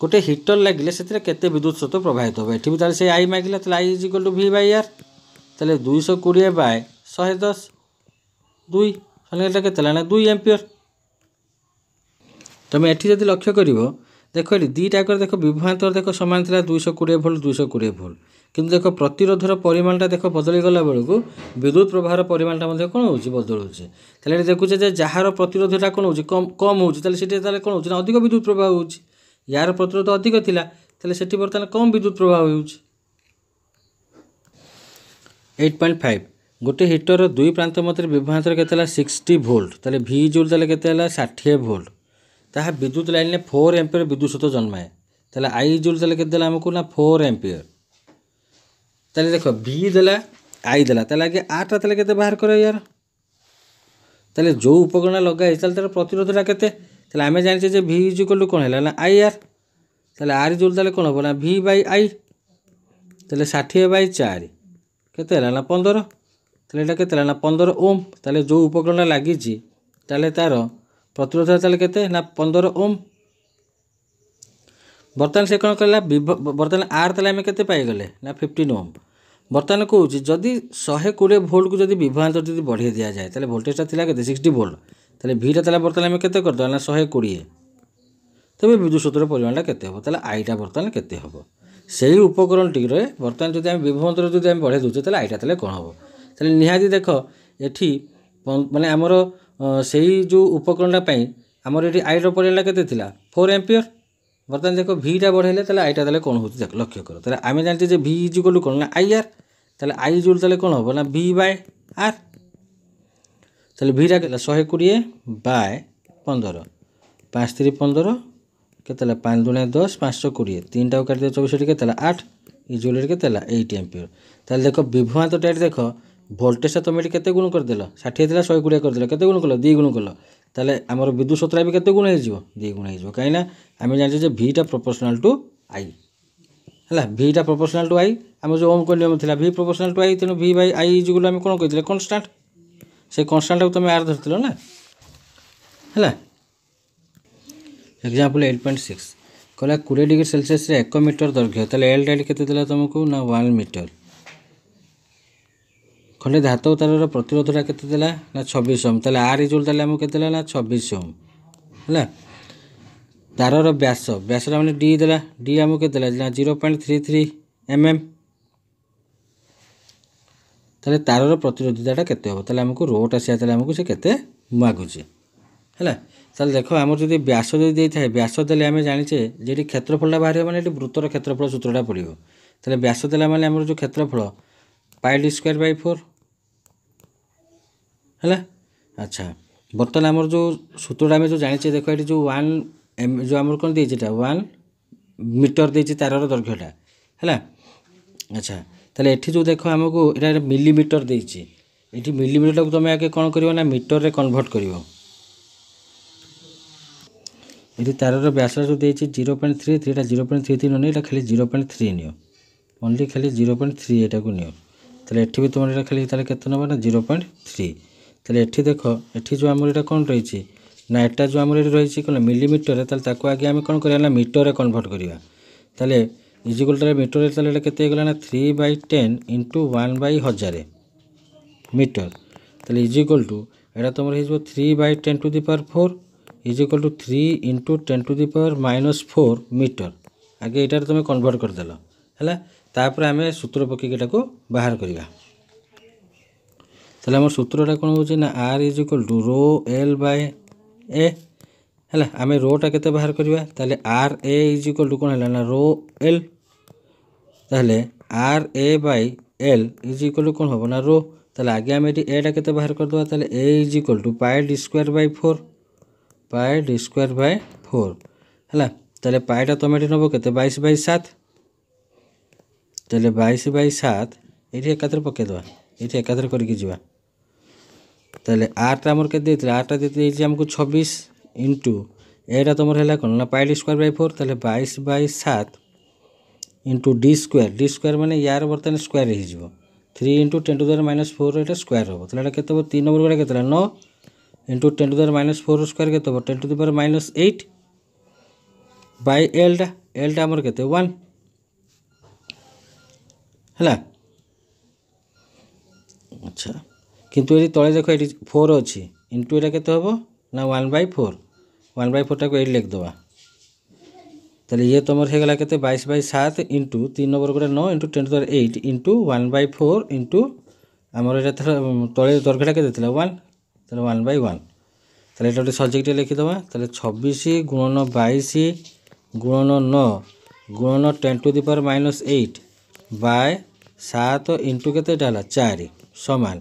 কোটে হিটল লাগিলে সেটি কত বিদ্যুৎ স্রোত প্রবাহিত হবে এটি মানে সেই I মানে লাই equal to V by R তাহলে 220 বাই 110 2 তাহলে কত তাহলে 2 एंपিয়ার তুমি এটি যদি লক্ষ্য করিব দেখোলি 2 টা দেখো বিভব অন্তর দেখো সমান্তরাল 220 ভোল্ট 220 ভোল্ট কিন্তু ଦେଖ ପ୍ରତିରୋଧର ପରିମାଣଟା ଦେଖ ବଦଳି ଗଲା ବେଳକୁ ବିଦ୍ୟୁତ ପ୍ରବାହର ପରିମାଣଟା ମଧ୍ୟ କ'ଣ ହେଉଛି ବଦଳୁଛି ତାହେଲେ ଏଠି ଦେଖୁଛେ ଯେ ଯାହାର ପ୍ରତିରୋଧଟା କ'ଣ ହେଉଛି କମ୍ କମ୍ ହେଉଛି ତାହେଲେ ସେଠି ତାହେଲେ କ'ଣ ହେଉଛି ନା ଅଧିକ ବିଦ୍ୟୁତ ପ୍ରବାହ ହେଉଛି ୟାର ପ୍ରତିରୋଧ ଅଧିକ ଥିଲା ତାହେଲେ ସେଠି ବର୍ତ୍ତମାନ କମ୍ ବିଦ୍ୟୁତ ପ୍ରବାହ ହେଉଛି ଏଇଟ୍ ପଏଣ୍ଟ ଫାଇଭ୍ ଗୋଟେ ହିଟରର ଦୁଇ ପ୍ରାନ୍ତ ମଧ୍ୟରେ ବିଭ୍ରାନ୍ତର କେତେ ହେଲା ସିକ୍ସଟି ଭୋଲ୍ଟ ତାହେଲେ ଭି ଜୁଲ୍ ତାହେଲେ କେତେ ହେଲା ଷାଠିଏ ଭୋଲ୍ଟ ତାହା ବିଦ୍ୟୁତ ଲାଇନ୍ରେ ଫୋର୍ ଏମ୍ପିୟର ବିଦ୍ୟୁତ ସତ ଜନ୍ମାଏ ତାହେଲେ ଆଇ ଜୁଲ୍ ତାହେଲେ କେତେ ଦେଲା ଆମକୁ ନା ଫୋର୍ ଏମ୍ପିୟର তাহলে দেখো ভি দেলা আই দেলা তাহলে আগে আটা তাহলে কেতে বাহার করে ইয়ার তাহলে যে উপকরণ লগাই তাহলে তার প্রতিরোধটা কেতে তাহলে আমি জানিছে যে ভি ইজ ইকল টু কোণ হল না আই আর তাহলে আর জোর তাহলে কোণ হব না ভি বাই আই তাহলে ষাঠিয়ে বাই চারি কেতে হল না পনের তাহলে এটা কেতে হল না পনের ওম তাহলে যে উপকরণ লাগিছে তাহলে তার প্রতিরোধ তাহলে কেতে না পনের ওম ବର୍ତ୍ତମାନ ସେ କ'ଣ କଲା ବର୍ତ୍ତମାନ ଆର୍ ତାହେଲେ ଆମେ କେତେ ପାଇଗଲେ ନା ଫିଫ୍ଟିନ୍ ଓମ୍ ବର୍ତ୍ତମାନ କହୁଛି ଯଦି ଶହେ କୋଡ଼ିଏ ଭୋଲ୍ଟକୁ ଯଦି ବିଭ୍ରାନ୍ତର ଯଦି ବଢ଼େଇ ଦିଆଯାଏ ତାହେଲେ ଭୋଲ୍ଟେଜଟା ଥିଲା କେତେ ସିକ୍ସଟି ଭୋଲ୍ଟ ତାହେଲେ ଭିଟା ତାହେଲେ ବର୍ତ୍ତମାନ ଆମେ କେତେ କରିଦେବା ନା ଶହେ କୋଡ଼ିଏ ତେବେ ବିଦ୍ୟୁତ୍ ସ୍ରୋତର ପରିମାଣଟା କେତେ ହେବ ତାହେଲେ ଆଇଟା ବର୍ତ୍ତମାନ କେତେ ହେବ ସେଇ ଉପକରଣଟିରେ ବର୍ତ୍ତମାନ ଯଦି ଆମେ ବିଭ୍ରାନ୍ତର ଯଦି ଆମେ ବଢ଼େଇ ଦେଉଛେ ତାହେଲେ ଆଇଟା ତାହେଲେ କ'ଣ ହେବ ତାହେଲେ ନିହାତି ଦେଖ ଏଠି ମାନେ ଆମର ସେଇ ଯେଉଁ ଉପକରଣଟା ପାଇଁ ଆମର ଏଠି ଆଇର ପରିମାଣଟା କେତେ ଥିଲା ଫୋର୍ ଏମ୍ପିୟର ବର୍ତ୍ତମାନ ଦେଖ ଭିଟା ବଢ଼େଇଲେ ତାହେଲେ ଆଇଟା ତାହେଲେ କ'ଣ ହେଉଛି ଦେଖ ଲକ୍ଷ୍ୟ କର ତାହେଲେ ଆମେ ଜାଣିଛେ ଯେ ଭି ଇଜ୍ କଲୁ କ'ଣ ନା ଆଇ ଆର୍ ତାହେଲେ ଆଇ ଇଜ୍ ତାହେଲେ କ'ଣ ହେବ ନା ଭି ବାଏ ଆର୍ ତାହେଲେ ଭିଟା କେତେ ଶହେ କୋଡ଼ିଏ ବାଏ ପନ୍ଦର ପାଞ୍ଚ ତିରି ପନ୍ଦର କେତେ ହେଲା ପାଞ୍ଚ ଦୁଣେ ଦଶ ପାଞ୍ଚଶହ କୋଡ଼ିଏ ତିନିଟାକୁ କାଟିଦିଅ ଚବିଶଟି କେତେ ହେଲା ଆଠ ইজুলের কেতে হল এইট এম্পিওর তাহলে দেখো বিভ্রান্ত টাইট দেখো ভোল্টেজটা তুমি এটি কেতে গুণ করে দিল ষাঠিয়ে দিলা শহে কোড়িয়ে করে দিল কেতে গুণ কল দুই গুণ কল তাহলে আমার বিদ্যুৎ সত্রা ଏବେ କେତେ ଗୁଣ ହେଇଯିବ ଦୁଇ ଗୁଣ ହେଇଯିବ କାହିଁକିନା ଆମେ ଜାଣିଛୁ ଯେ ଭିଟା ପ୍ରପୋର୍ସନାଲ୍ ଟୁ ଆଇ ହେଲା ଭିଟା ପ୍ରପୋର୍ସନାଲ୍ ଟୁ ଆଇ ଆମର ଯେଉଁ ଓମ୍କ ନିୟମ ଥିଲା ଭି ପ୍ରପୋର୍ସନାଲ୍ ଟୁ ଆଇ ତେଣୁ ଭି ବାଇ ଆଇ ଇଜୁଗୁଲ ଆମେ କ'ଣ କହିଥିଲେ କନଷ୍ଟାଣ୍ଟ ସେ କନଷ୍ଟାଣ୍ଟକୁ ତୁମେ ଆର୍ ଧରିଥିଲ ନା ହେଲା ଏକ୍ଜାମ୍ପଲ୍ ଏଇଟ୍ ପଏଣ୍ଟ ସିକ୍ସ କହିଲା କୋଡ଼ିଏ ଡିଗ୍ରୀ ସେଲସିୟସ୍ରେ ଏକ ମିଟର ଦୈର୍ଘ୍ୟ ତାହେଲେ ଏଲ୍ ଡାଇଲ୍ କେତେ ଦେଲା ତୁମକୁ ନା ୱାନ୍ ମିଟର ଖଣ୍ଡେ ଧାତବ ତାରର ପ୍ରତିରୋଧଟା କେତେ ଦେଲା ନା ଛବିଶ ଓମ୍ ତାହେଲେ ଆର୍ ଇଜୁଲ୍ ତାହେଲେ ଆମକୁ କେତେ ଦେଲା ନା ଛବିଶ ଓମ୍ ହେଲା ତାରର ବ୍ୟାସ ବ୍ୟାସଟା ମାନେ ଡି ଦେଲା ଡି ଆମକୁ କେତେ ଦେଲା ନା zero point three three mm ତାହେଲେ ତାରର ପ୍ରତିରୋଧିତାଟା କେତେ ହେବ ତାହେଲେ ଆମକୁ ରୋଟା ସେୟା ତାହେଲେ ଆମକୁ ସେ କେତେ ମାଗୁଛି ହେଲା তাহলে দেখো আমার যদি ব্যাস যদি দিয়ে থাকে ব্যাস দেলে আমি জানিছে যে এটি ক্ষেত্রফলটা বাহার মানে এটি বৃত্তর ক্ষেত্রফল সূত্রটা পড়ব তাহলে ব্যাস দেলা মানে আমার যে ক্ষেত্রফল পাইড ସ୍କୋୟାର ବାଇ ଫୋର୍ ହେଲା ଆଚ୍ଛା ବର୍ତ୍ତମାନ ଆମର ଯେଉଁ ସୂତ୍ରଟା ଆମେ ଯେଉଁ ଜାଣିଛେ ଦେଖ ଏଠି ଯେଉଁ ୱାନ୍ ଯେଉଁ ଆମର କ'ଣ ଦେଇଛି ଏଇଟା ୱାନ୍ ମିଟର ଦେଇଛି ତାରର ଦୈର୍ଘ୍ୟଟା ହେଲା ଆଚ୍ଛା ତାହେଲେ ଏଠି ଯେଉଁ ଦେଖ ଆମକୁ ଏଇଟା ମିଲିମିଟର ଦେଇଛି ଏଠି ମିଲିମିଟରଟାକୁ ତୁମେ ଆଗେ କ'ଣ କରିବ ନା ମିଟରରେ କନଭର୍ଟ କରିବ ଏଠି ତାରର ବ୍ୟାସଟା ଯେଉଁ ଦେଇଛି ଜିରୋ ପଏଣ୍ଟ ଥ୍ରୀ ଥ୍ରୀଟା ଜିରୋ ପଏଣ୍ଟ ଥ୍ରୀ ଥ୍ରୀ ନ ନିଅ ଏଇଟା ଖାଲି ଜିରୋ ପଏଣ୍ଟ ଥ୍ରୀ ନିଅ ଓନ୍ଲି ଖାଲି ଜିରୋ ପଏଣ୍ଟ ଥ୍ରୀ ଏଇଟାକୁ ନିଅ তাহলে এটি ବି ତୁମର ଏଇଟା ଖାଲି ତାହେଲେ କେତେ ନେବ ନା ଜିରୋ ପଏଣ୍ଟ ଥ୍ରୀ ତାହେଲେ ଏଠି ଦେଖ ଏଠି ଯେଉଁ ଆମର ଏଇଟା କ'ଣ ରହିଛି ନା ଏଟା ଯେଉଁ ଆମର ଏଠି ରହିଛି କ'ଣ ମିଲିମିଟରରେ ତାହେଲେ ତାକୁ ଆଗେ ଆମେ କ'ଣ କରିବା ନା ମିଟରରେ କନଭର୍ଟ କରିବା ତାହେଲେ ଇଜିକୁଲଟାରେ ମିଟରରେ ତାହେଲେ ଏଇଟା କେତେ ହେଇଗଲା ନା three by ten into one by ହଜାରେ ମିଟର ତାହେଲେ ଇଜିକୁଲ ଟୁ ଏଇଟା ତୁମର ହେଇଯିବ three by ten to the power four is equal to three into ten to the power minus four metre ଆଗେ ଏଇଟାରେ ତୁମେ କନଭର୍ଟ କରିଦେଲ ହେଲା तापर आम सूत्र पकड़ा बाहर करवा तो सूत्रटा कौन हो R is equal to rho L by A है आम रोटा के बाहर करवा R A is equal to कौन है ना रो एल तेल R A by L is equal to कौन हम ना रो तो आगे आम एटा के बाहर करदे A is equal to pi D square by four pi D square by four है पाएटा तुम्हें नब के बैस बै सात তাহলে বাইশ বাই সাত এটি একাত্তর একাথরে দেওয়া এটি একাত্তর করি যা তাহলে আটটা আমার কে দিয়ে আরটা দিয়ে আমি ছবিশ ইন্টু এটা তোমার হল কোন না পাইড স্কোয়ার বাই ফোর তাহলে বাইশ বাই সাত into D square D square মানে ইয়ার বর্তমানে স্কোয়ার হয়ে যাব থ্রি ইন্টু টেন টু দ্বারা মাইনাস ফোর এটা স্কোয়ার হব তাহলে এটা কেতে হব তিন নম্বর গুলা কেতটা ন ইন্টু টেন টু দ্বারা মাইনাস ফোর স্কোয়ার কত হব টেন টু দ্বারা মাইনাস এইট বাই এলটা এলটা আমার কত ওয়ান ହେଲା ଆଚ୍ଛା କିନ୍ତୁ ଏଠି ତଳେ ଦେଖ ଏଠି ଫୋର୍ ଅଛି ଇଣ୍ଟୁ ଏଇଟା କେତେ ହେବ ନା one by four one by ଫୋର୍ଟାକୁ ଏଇଠି ଲେଖିଦେବା ତାହେଲେ ଇଏ ତୁମର ହେଇଗଲା କେତେ ବାଇଶ ବାଇ ସାତ ଇଣ୍ଟୁ ତିନି ନମ୍ବର ଗୋଟେ ନଅ ଇଣ୍ଟୁ ଟେନ୍ ଦ୍ୱାରା eight into one by four into ଆମର ଏଇଟା ଥିଲା ତଳେ ଦୈର୍ଘ୍ୟଟା କେତେ ଥିଲା ୱାନ୍ ତାହେଲେ ୱାନ୍ ବାଇ ୱାନ୍ ତାହେଲେ ଏଇଟା ଗୋଟେ ସଜେକ୍ଟ ଲେଖିଦେବା ତାହେଲେ ଛବିଶ ଗୁଣନ ବାଇଶ ଗୁଣନ ନଅ ଗୁଣନ ten to the power minus eight by সাত ইন্টু কেতে এটা হল চারি সমান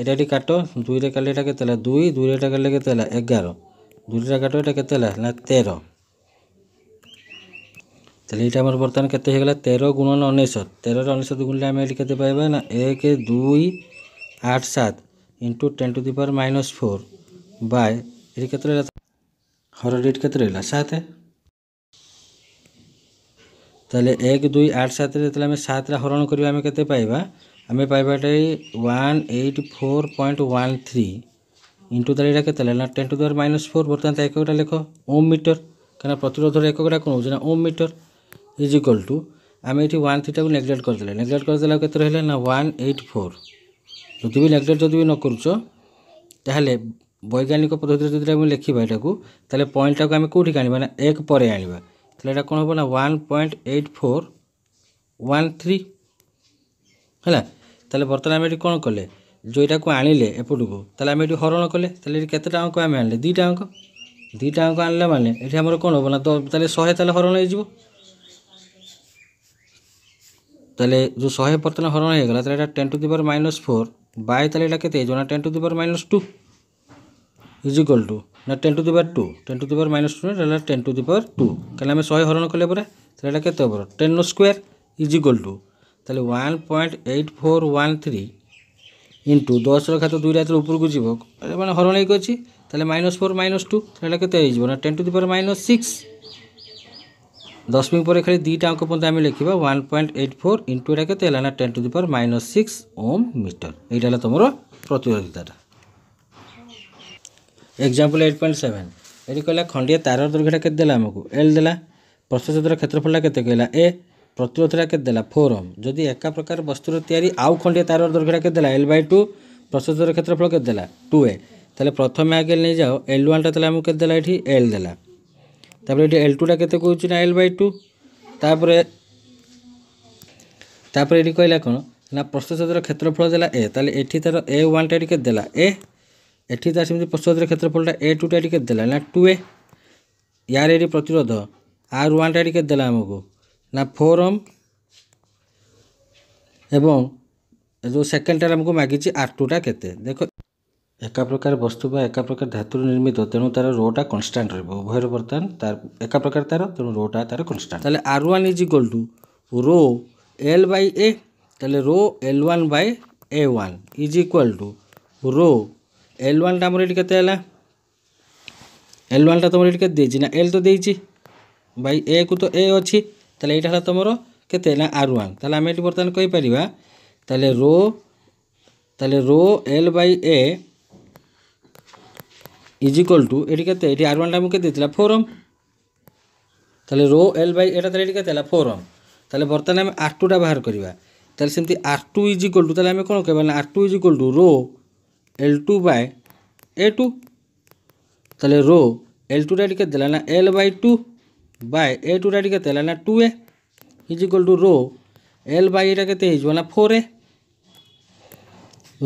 এটা এটি কাট দুইটা কাটলে এটা কেতে হল দুই দুইটা কাটলে কেতে হল এগারো দুইটা কাট এটা কেতে হল না তের তাহলে এটা আমার বর্তমান কেতে হয়ে গেল তের গুণন উনিশ তেরের উনিশ গুণলে আমি এটি কেতে পাইবা না এক দুই আট সাত into ten to the power minus four by এটি কেতে হল হরডিট কেতে রহিলা সাত তাহলে এক দুই আট সাতের যেতলে আমি সাতরে হরণ করি আমি কেতে পাইবা আমি পাইবাটাই one eight four point one three into তাহলে এটা কেতে না টেন টু দর মাইনস ফোর বর্তমানে এককটা লেখ ওম মিটর কেন প্রতিরোধর এককটা কোণ হচ্ছে না ohm metre is equal to আমি এটি ওয়ান থ্রিটাকে নেগলেক্ট করেদেলে নেগলেক্ট করেদেলে কেতে রহলে না ওয়ান এইট ফোর যদি বি নেগলেক্ট যদি ন করুছ তাহলে বৈজ্ঞানিক পদ্ধতিতে যদি আমি লেখিবা এটাকে তাহলে পয়েন্টটাকে আমি কোটি আনবা না এক পরে আনবা তাহলে এটা কোণ হব না one point eight four one three ହେଲା ତାହେଲେ ବର୍ତ୍ତମାନ ଆମେ ଏଠି କ'ଣ କଲେ ଯେଉଁଟାକୁ ଆଣିଲେ ଏପଟକୁ ତାହେଲେ ଆମେ ଏଠି ହରଣ କଲେ ତାହେଲେ ଏଠି କେତେଟା ଅଙ୍କ ଆମେ ଆଣିଲେ ଦୁଇଟା ଅଙ୍କ ଦୁଇଟା ଅଙ୍କ ଆଣିଲେ ମାନେ ଏଠି ଆମର କ'ଣ ହେବ ନା ତ ତାହେଲେ ଶହେ ତାହେଲେ ହରଣ ହେଇଯିବ ତାହେଲେ ଯେଉଁ ଶହେ ବର୍ତ୍ତମାନ ହରଣ ହେଇଗଲା ତାହେଲେ ଏଇଟା ten to the power minus four by ତାହେଲେ ଏଇଟା କେତେ ହେଇଯିବ ନା ten to the power minus two is equal to না ten to the power two ten to the power minus two এটা ten to the power two তাহলে আমি শহে হরণ কলে পরে সেটা কেতে হব টেন নো স্কোয়ার ইজ ইকুয়াল টু তাহলে one point eight four one three into দশর খাত দুই রাতের উপরকু যাব মানে হরণ এক অছি তাহলে মাইনস ফোর মাইনস টু সেটা কেতে হয়ে যাব না ten to the power minus six দশমিক পরে খালি দুইটা অঙ্ক পর্যন্ত আমি লিখবা one point eight four into এটা কেতে হল না ten to the power minus six ohm metre এইটা হল তোমার প্রতিযোগিতাটা ଏକ୍ଜାମ୍ପଲ୍ ଏଇଟ୍ ପଏଣ୍ଟ ସେଭେନ୍ ଏଠି କହିଲା ଖଣ୍ଡିଆ ତାରର ଦୈର୍ଘ୍ୟଟା କେତେ ଦେଲା ଆମକୁ ଏଲ୍ ଦେଲା ପ୍ରସ୍ତୁତର କ୍ଷେତ୍ରଫଳଟା କେତେ କହିଲା ଏ ପ୍ରତିରୋଧଟା କେତେ ଦେଲା ଫୋର୍ ଓମ୍ ଯଦି ଏକା ପ୍ରକାର ବସ୍ତୁର ତିଆରି ଆଉ ଖଣ୍ଡିଆ ତାରର ଦୈର୍ଘ୍ୟଟା କେତେ ଦେଲା ଏଲ୍ ବାଇ ଟୁ ପ୍ରସ୍ତୁତର କ୍ଷେତ୍ରଫଳ କେତେ ଦେଲା ଟୁ ଏ ତାହେଲେ ପ୍ରଥମେ ଆଗେ ନେଇଯାଅ ଏଲ୍ ୱାନ୍ଟା ତାହେଲେ ଆମକୁ କେତେ ଦେଲା ଏଠି ଏଲ୍ ଦେଲା ତାପରେ ଏଠି ଏଲ୍ ଟୁଟା କେତେ କହୁଛି ନା ଏଲ୍ ବାଇ ଟୁ ତାପରେ ତାପରେ ଏଠି କହିଲା କ'ଣ ନା ପ୍ରସ୍ତୁତର କ୍ଷେତ୍ରଫଳ ଦେଲା ଏ ତାହେଲେ ଏଠି ତାର ଏ ୱାନ୍ଟା ଏଠି କେତେ ଦେଲା ଏ एटी तो आम प्रतिरोध क्षेत्रफल ए टूटा के टू ए यार ये प्रतिरोध आर ओन टाइम के आमको ना फोर ओम एवं जो सेकेंडटा आमको मागिजी आर टूटा के देख एक प्रकार वस्तु एका प्रकार धातु निर्मित तेणु तार रोटा कनस्टाट रोहर बर्तन तार एक प्रकार तार तेणु रोटा तार constant R one is equal to rho L by A rho L one by A one equal to rho L ୱାନ୍ଟା ଆମର ଏଇଠି କେତେ ହେଲା ଏଲ୍ ୱାନ୍ଟା ତୁମର ଏଇଠି କେତେ ଦେଇଛି ନା ଏଲ୍ ତ ଦେଇଛି ଭାଇ ଏକୁ ତ ଏ ଅଛି ତାହେଲେ ଏଇଟା ହେଲା ତୁମର କେତେ ନା ଆର୍ ୱାନ୍ ତାହେଲେ ଆମେ ଏଠି ବର୍ତ୍ତମାନ କହିପାରିବା ତାହେଲେ ରୋ তাহলে rho L by A is equal to এটি কেতে এটি আর ওয়ানটা আমি কেতে দিয়েছিলাম ফোর ওম তাহলে রো এল বাই এটা তাহলে এটি কেতে হল ফোর ওম তাহলে বর্তমানে আমি আর টুটা বাহার করা তাহলে সেমতি R two is equal to তাহলে আমি কোণ কেবা R two is equal to rho L two by A two তাহলে রো এল টু রাইট কেতে হল না L by two by A two right কেতে হল না two A is equal to rho L by এটা কেতে হয়ে না four A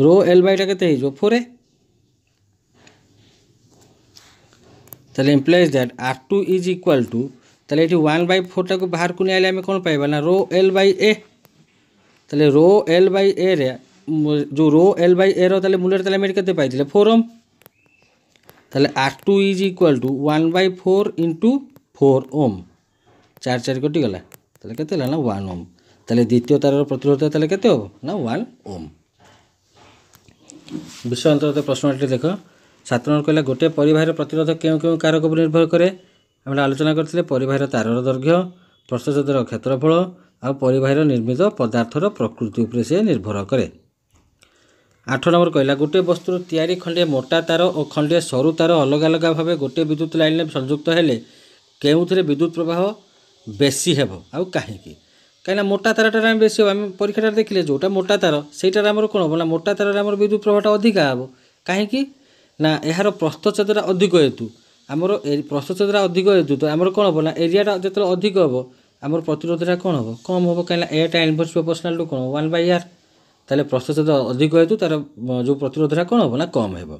rho L by এটা কেতে হয়ে ফোর এ তাহলে implies that R two is equal to তাহলে এটি ওয়ান বাই ফোরটাকে বাহারকু নিয়ে আমি কোণ পাইবা না রো এল বাই এ তাহলে রো এল বাই এ ଯେଉଁ ରୋ ଏଲ୍ ବାଇ ଏର ତାହେଲେ ମୂଲ୍ୟରେ ତାହେଲେ ଆମେ ଏଠି କେତେ ପାଇଥିଲେ ଫୋର୍ ଓମ୍ ତାହେଲେ R two is equal to one by four into four ohm ଚାରି ଚାରି କଟିଗଲା ତାହେଲେ କେତେ ହେଲା ନା ୱାନ୍ ଓମ୍ ତାହେଲେ ଦ୍ୱିତୀୟ ତାରର ପ୍ରତିରୋଧତା ତାହେଲେ କେତେ ହେବ ନା ୱାନ୍ ଓମ୍ ବିଶ୍ୱ ଅନ୍ତର୍ଗତ ପ୍ରଶ୍ନଟି ଦେଖ ସାତ ନମ୍ବର କହିଲା ଗୋଟିଏ ପରିବାହୀର ପ୍ରତିରୋଧ କେଉଁ କେଉଁ କାରକ ଉପରେ ନିର୍ଭର କରେ ଆମେ ଆଲୋଚନା କରିଥିଲେ ପରିବାହୀର ତାରର ଦୈର୍ଘ୍ୟ ପ୍ରସ୍ତୁତର କ୍ଷେତ୍ରଫଳ ଆଉ ପରିବାହୀର ନିର୍ମିତ ପଦାର୍ଥର ପ୍ରକୃତି ଉପରେ ସେ ନିର୍ଭର କରେ আঠ নম্বর কহিলা গোটিয়ে বস্তুর তিয়ারি খণ্ডিয়ে মোটা তার ও খণ্ডিয়ে সরু তার অলগা অলগা ভাবে গোটিয়ে বিদ্যুৎ লাইনে সংযুক্ত হলে কেউথে বিদ্যুৎ প্রবাহ বেশি হব আউ কাহিকি কিনা মোটা তারটার আমি বেশি হব আমি পরীক্ষাটা দেখলে যেটা মোটা তার সেইটার আমার কোণ হব না মোটা তারের আমার বিদ্যুৎ প্রবাহটা অধিকা হব কাহিকি না এর প্রস্থচ্ছেদটা অধিক হেতু আমার প্রস্থচ্ছেদটা অধিক হেতু তো আমার কোণ হব না এরিয়াটা যেত অধিক হব আমার প্রতিরোধটা কোণ হব কম হব কিনা এয়ারটা ইনভার্স প্রপোর্সনাল টু কোণ হব ওয়ান বাই আর ତାହେଲେ ପ୍ରସ୍ତୁତ ଅଧିକ ହେତୁ ତା'ର ଯେଉଁ ପ୍ରତିରୋଧଟା କ'ଣ ହେବ ନା କମ୍ ହେବ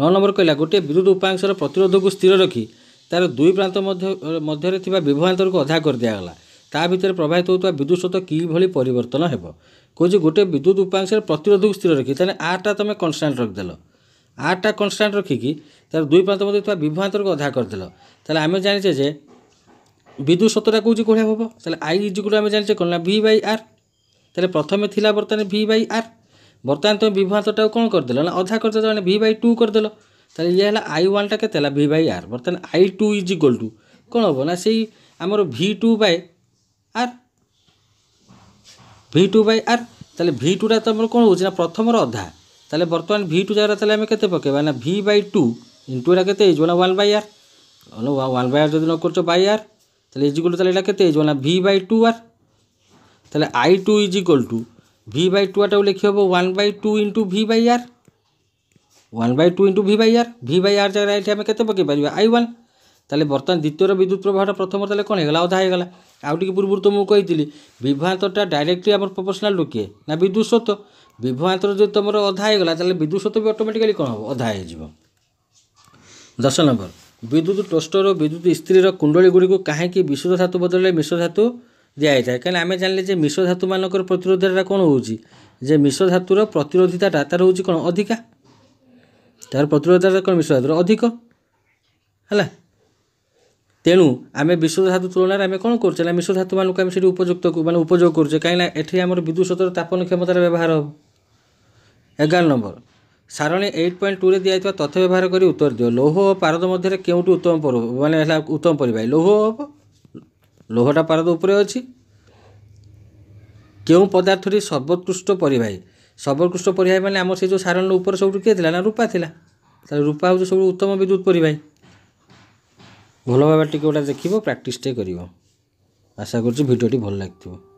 ନଅ ନମ୍ବର କହିଲା ଗୋଟିଏ ବିଦ୍ୟୁତ ଉପାଂଶର ପ୍ରତିରୋଧକୁ ସ୍ଥିର ରଖି ତା'ର ଦୁଇ ପ୍ରାନ୍ତ ମଧ୍ୟ ମଧ୍ୟରେ ଥିବା ବିଭ୍ରାନ୍ତରକୁ ଅଧା କରିଦିଆଗଲା ତା ଭିତରେ ପ୍ରବାହିତ ହେଉଥିବା ବିଦ୍ୟୁତ ସ୍ରୋତ କିଭଳି ପରିବର୍ତ୍ତନ ହେବ କହୁଛି ଗୋଟେ ବିଦ୍ୟୁତ ଉପାଂଶରେ ପ୍ରତିରୋଧକୁ ସ୍ଥିର ରଖି ତାହେଲେ ଆର୍ଟା ତୁମେ କନଷ୍ଟାଣ୍ଟ ରଖିଦେଲ ଆର୍ଟା କନଷ୍ଟାଣ୍ଟ ରଖିକି ତା'ର ଦୁଇ ପ୍ରାନ୍ତ ମଧ୍ୟରେ ଥିବା ବିଭ୍ରାନ୍ତରକୁ ଅଧା କରିଦେଲ ତାହେଲେ ଆମେ ଜାଣିଛେ ଯେ ବିଦ୍ୟୁତ ସ୍ରୋତଟା କହୁଛି କୋଡ଼ିଆ ହେବ ତାହେଲେ ଆଇ ଇଜିକୁ ଆମେ ଜାଣିଛେ କ'ଣ ନା ଭି ବାଇ ଆର୍ তাহলে প্রথমে লা বর্তমানে ভি বাই আর বর্তমানে তুমি বিভাতটাও কোণ করেদেল না অধা করদেল মানে ভি বাই টু করেদেল তাহলে ইয়ে হল আই ওয়ানটা কেতে হল ভি বাই আর বর্তমানে I two is equal to কোণ হব না সেই আমার V two by R V two by R তাহলে ভি টুটা তো আমার কোণ হচ্ছে না প্রথমর অধা তাহলে বর্তমানে ভি টু জায়গায় তাহলে আমি কেতে পকাইবা না ভি বাই টু ইন্টু এটা কেতে এইজ না one by R one by R যদি ন করছো বাই আর তাহলে ইজ টু তাহলে এটা কেতে এইজ না ভি বাই টু আর তাহলে I two is equal to V by two আটাও লিখি হব one by two into V by R one by two into V by R V by R জায়গায় এটি আমি কেতে পকাই পারিবা আই ওয়ান তাহলে বর্তমান দ্বিতীয়র বিদ্যুৎ প্রবাহটা প্রথম তাহলে কোণ হয়ে গেল অধা হয়ে গেল আউ টিকি পূর্বর তো মু কইতিলি বিভ্রান্তটা ডাইরেক্টলি আমার প্রপোর্শনাল লোকে না বিদ্যুৎ সত বিভ্রান্তর যদি তোমার অধা হয়ে গেল তাহলে বিদ্যুৎ সত বি অটোমেটিক্যালি কোণ হব অধা হয়ে যাব দশ নম্বর বিদ্যুৎ টোস্টর ও বিদ্যুৎ ইস্ত্রির কুণ্ডলীগুড়ি কাহিঁকি বিশুদ্ধ ধাতু বদলে মিশ্র ধাতু ଦିଆଯାଇଥାଏ କାହିଁକିନା ଆମେ ଜାଣିଲେ ଯେ ମିଶ୍ର ଧାତୁମାନଙ୍କର ପ୍ରତିରୋଧତା କ'ଣ ହେଉଛି ଯେ ମିଶ୍ର ଧାତୁର ପ୍ରତିରୋଧିତାଟା ତା'ର ହେଉଛି କ'ଣ ଅଧିକା ତା'ର ପ୍ରତିରୋଧତାଟା କ'ଣ ମିଶ୍ର ଧାତୁର ଅଧିକ ହେଲା ତେଣୁ ଆମେ ବିଶ୍ୱ ଧାତୁ ତୁଳନାରେ ଆମେ କ'ଣ କରୁଛେ ନା ମିଶ୍ର ଧାତୁମାନଙ୍କୁ ଆମେ ସେଠି ଉପଯୁକ୍ତ ମାନେ ଉପଯୋଗ କରୁଛେ କାହିଁକିନା ଏଠି ଆମର ବିଦ୍ୟୁତ ସ୍ରୋତର ତାପନ କ୍ଷମତାର ବ୍ୟବହାର ହେବ ଏଗାର ନମ୍ବର ସାରଣୀ ଏଇଟ୍ ପଏଣ୍ଟ ଟୁରେ ଦିଆଯାଇଥିବା ତଥ୍ୟ ବ୍ୟବହାର କରି ଉତ୍ତର ଦିଅ ଲୌହ ଓ ପାରଦ ମଧ୍ୟରେ କେଉଁଠି ଉତ୍ତମ ମାନେ ହେଲା ଉତ୍ତମ ପରିବାହୀ ଲୌହ ହେବ ଲୋହଟା ପାରଦ ଉପରେ ଅଛି କେଉଁ ପଦାର୍ଥରେ ସର୍ବୋତ୍କୃଷ୍ଟ ପରିବାହୀ ସର୍ବୋତ୍କୃଷ୍ଟ ପରିବାହୀ ମାନେ ଆମର ସେ ଯେଉଁ ସାରଣ ଉପରେ ସବୁଠୁ କିଏ ଥିଲା ନା ରୂପା ଥିଲା ତାହେଲେ ରୂପା ହେଉଛି ସବୁ ଉତ୍ତମ ବିଦ୍ୟୁତ ପରିବାହୀ ଭଲ ଭାବରେ ଟିକେ ଗୋଟେ ଦେଖିବ ପ୍ରାକ୍ଟିସ୍ଟେ କରିବ ଆଶା କରୁଛି ଭିଡ଼ିଓଟି ଭଲ ଲାଗିଥିବ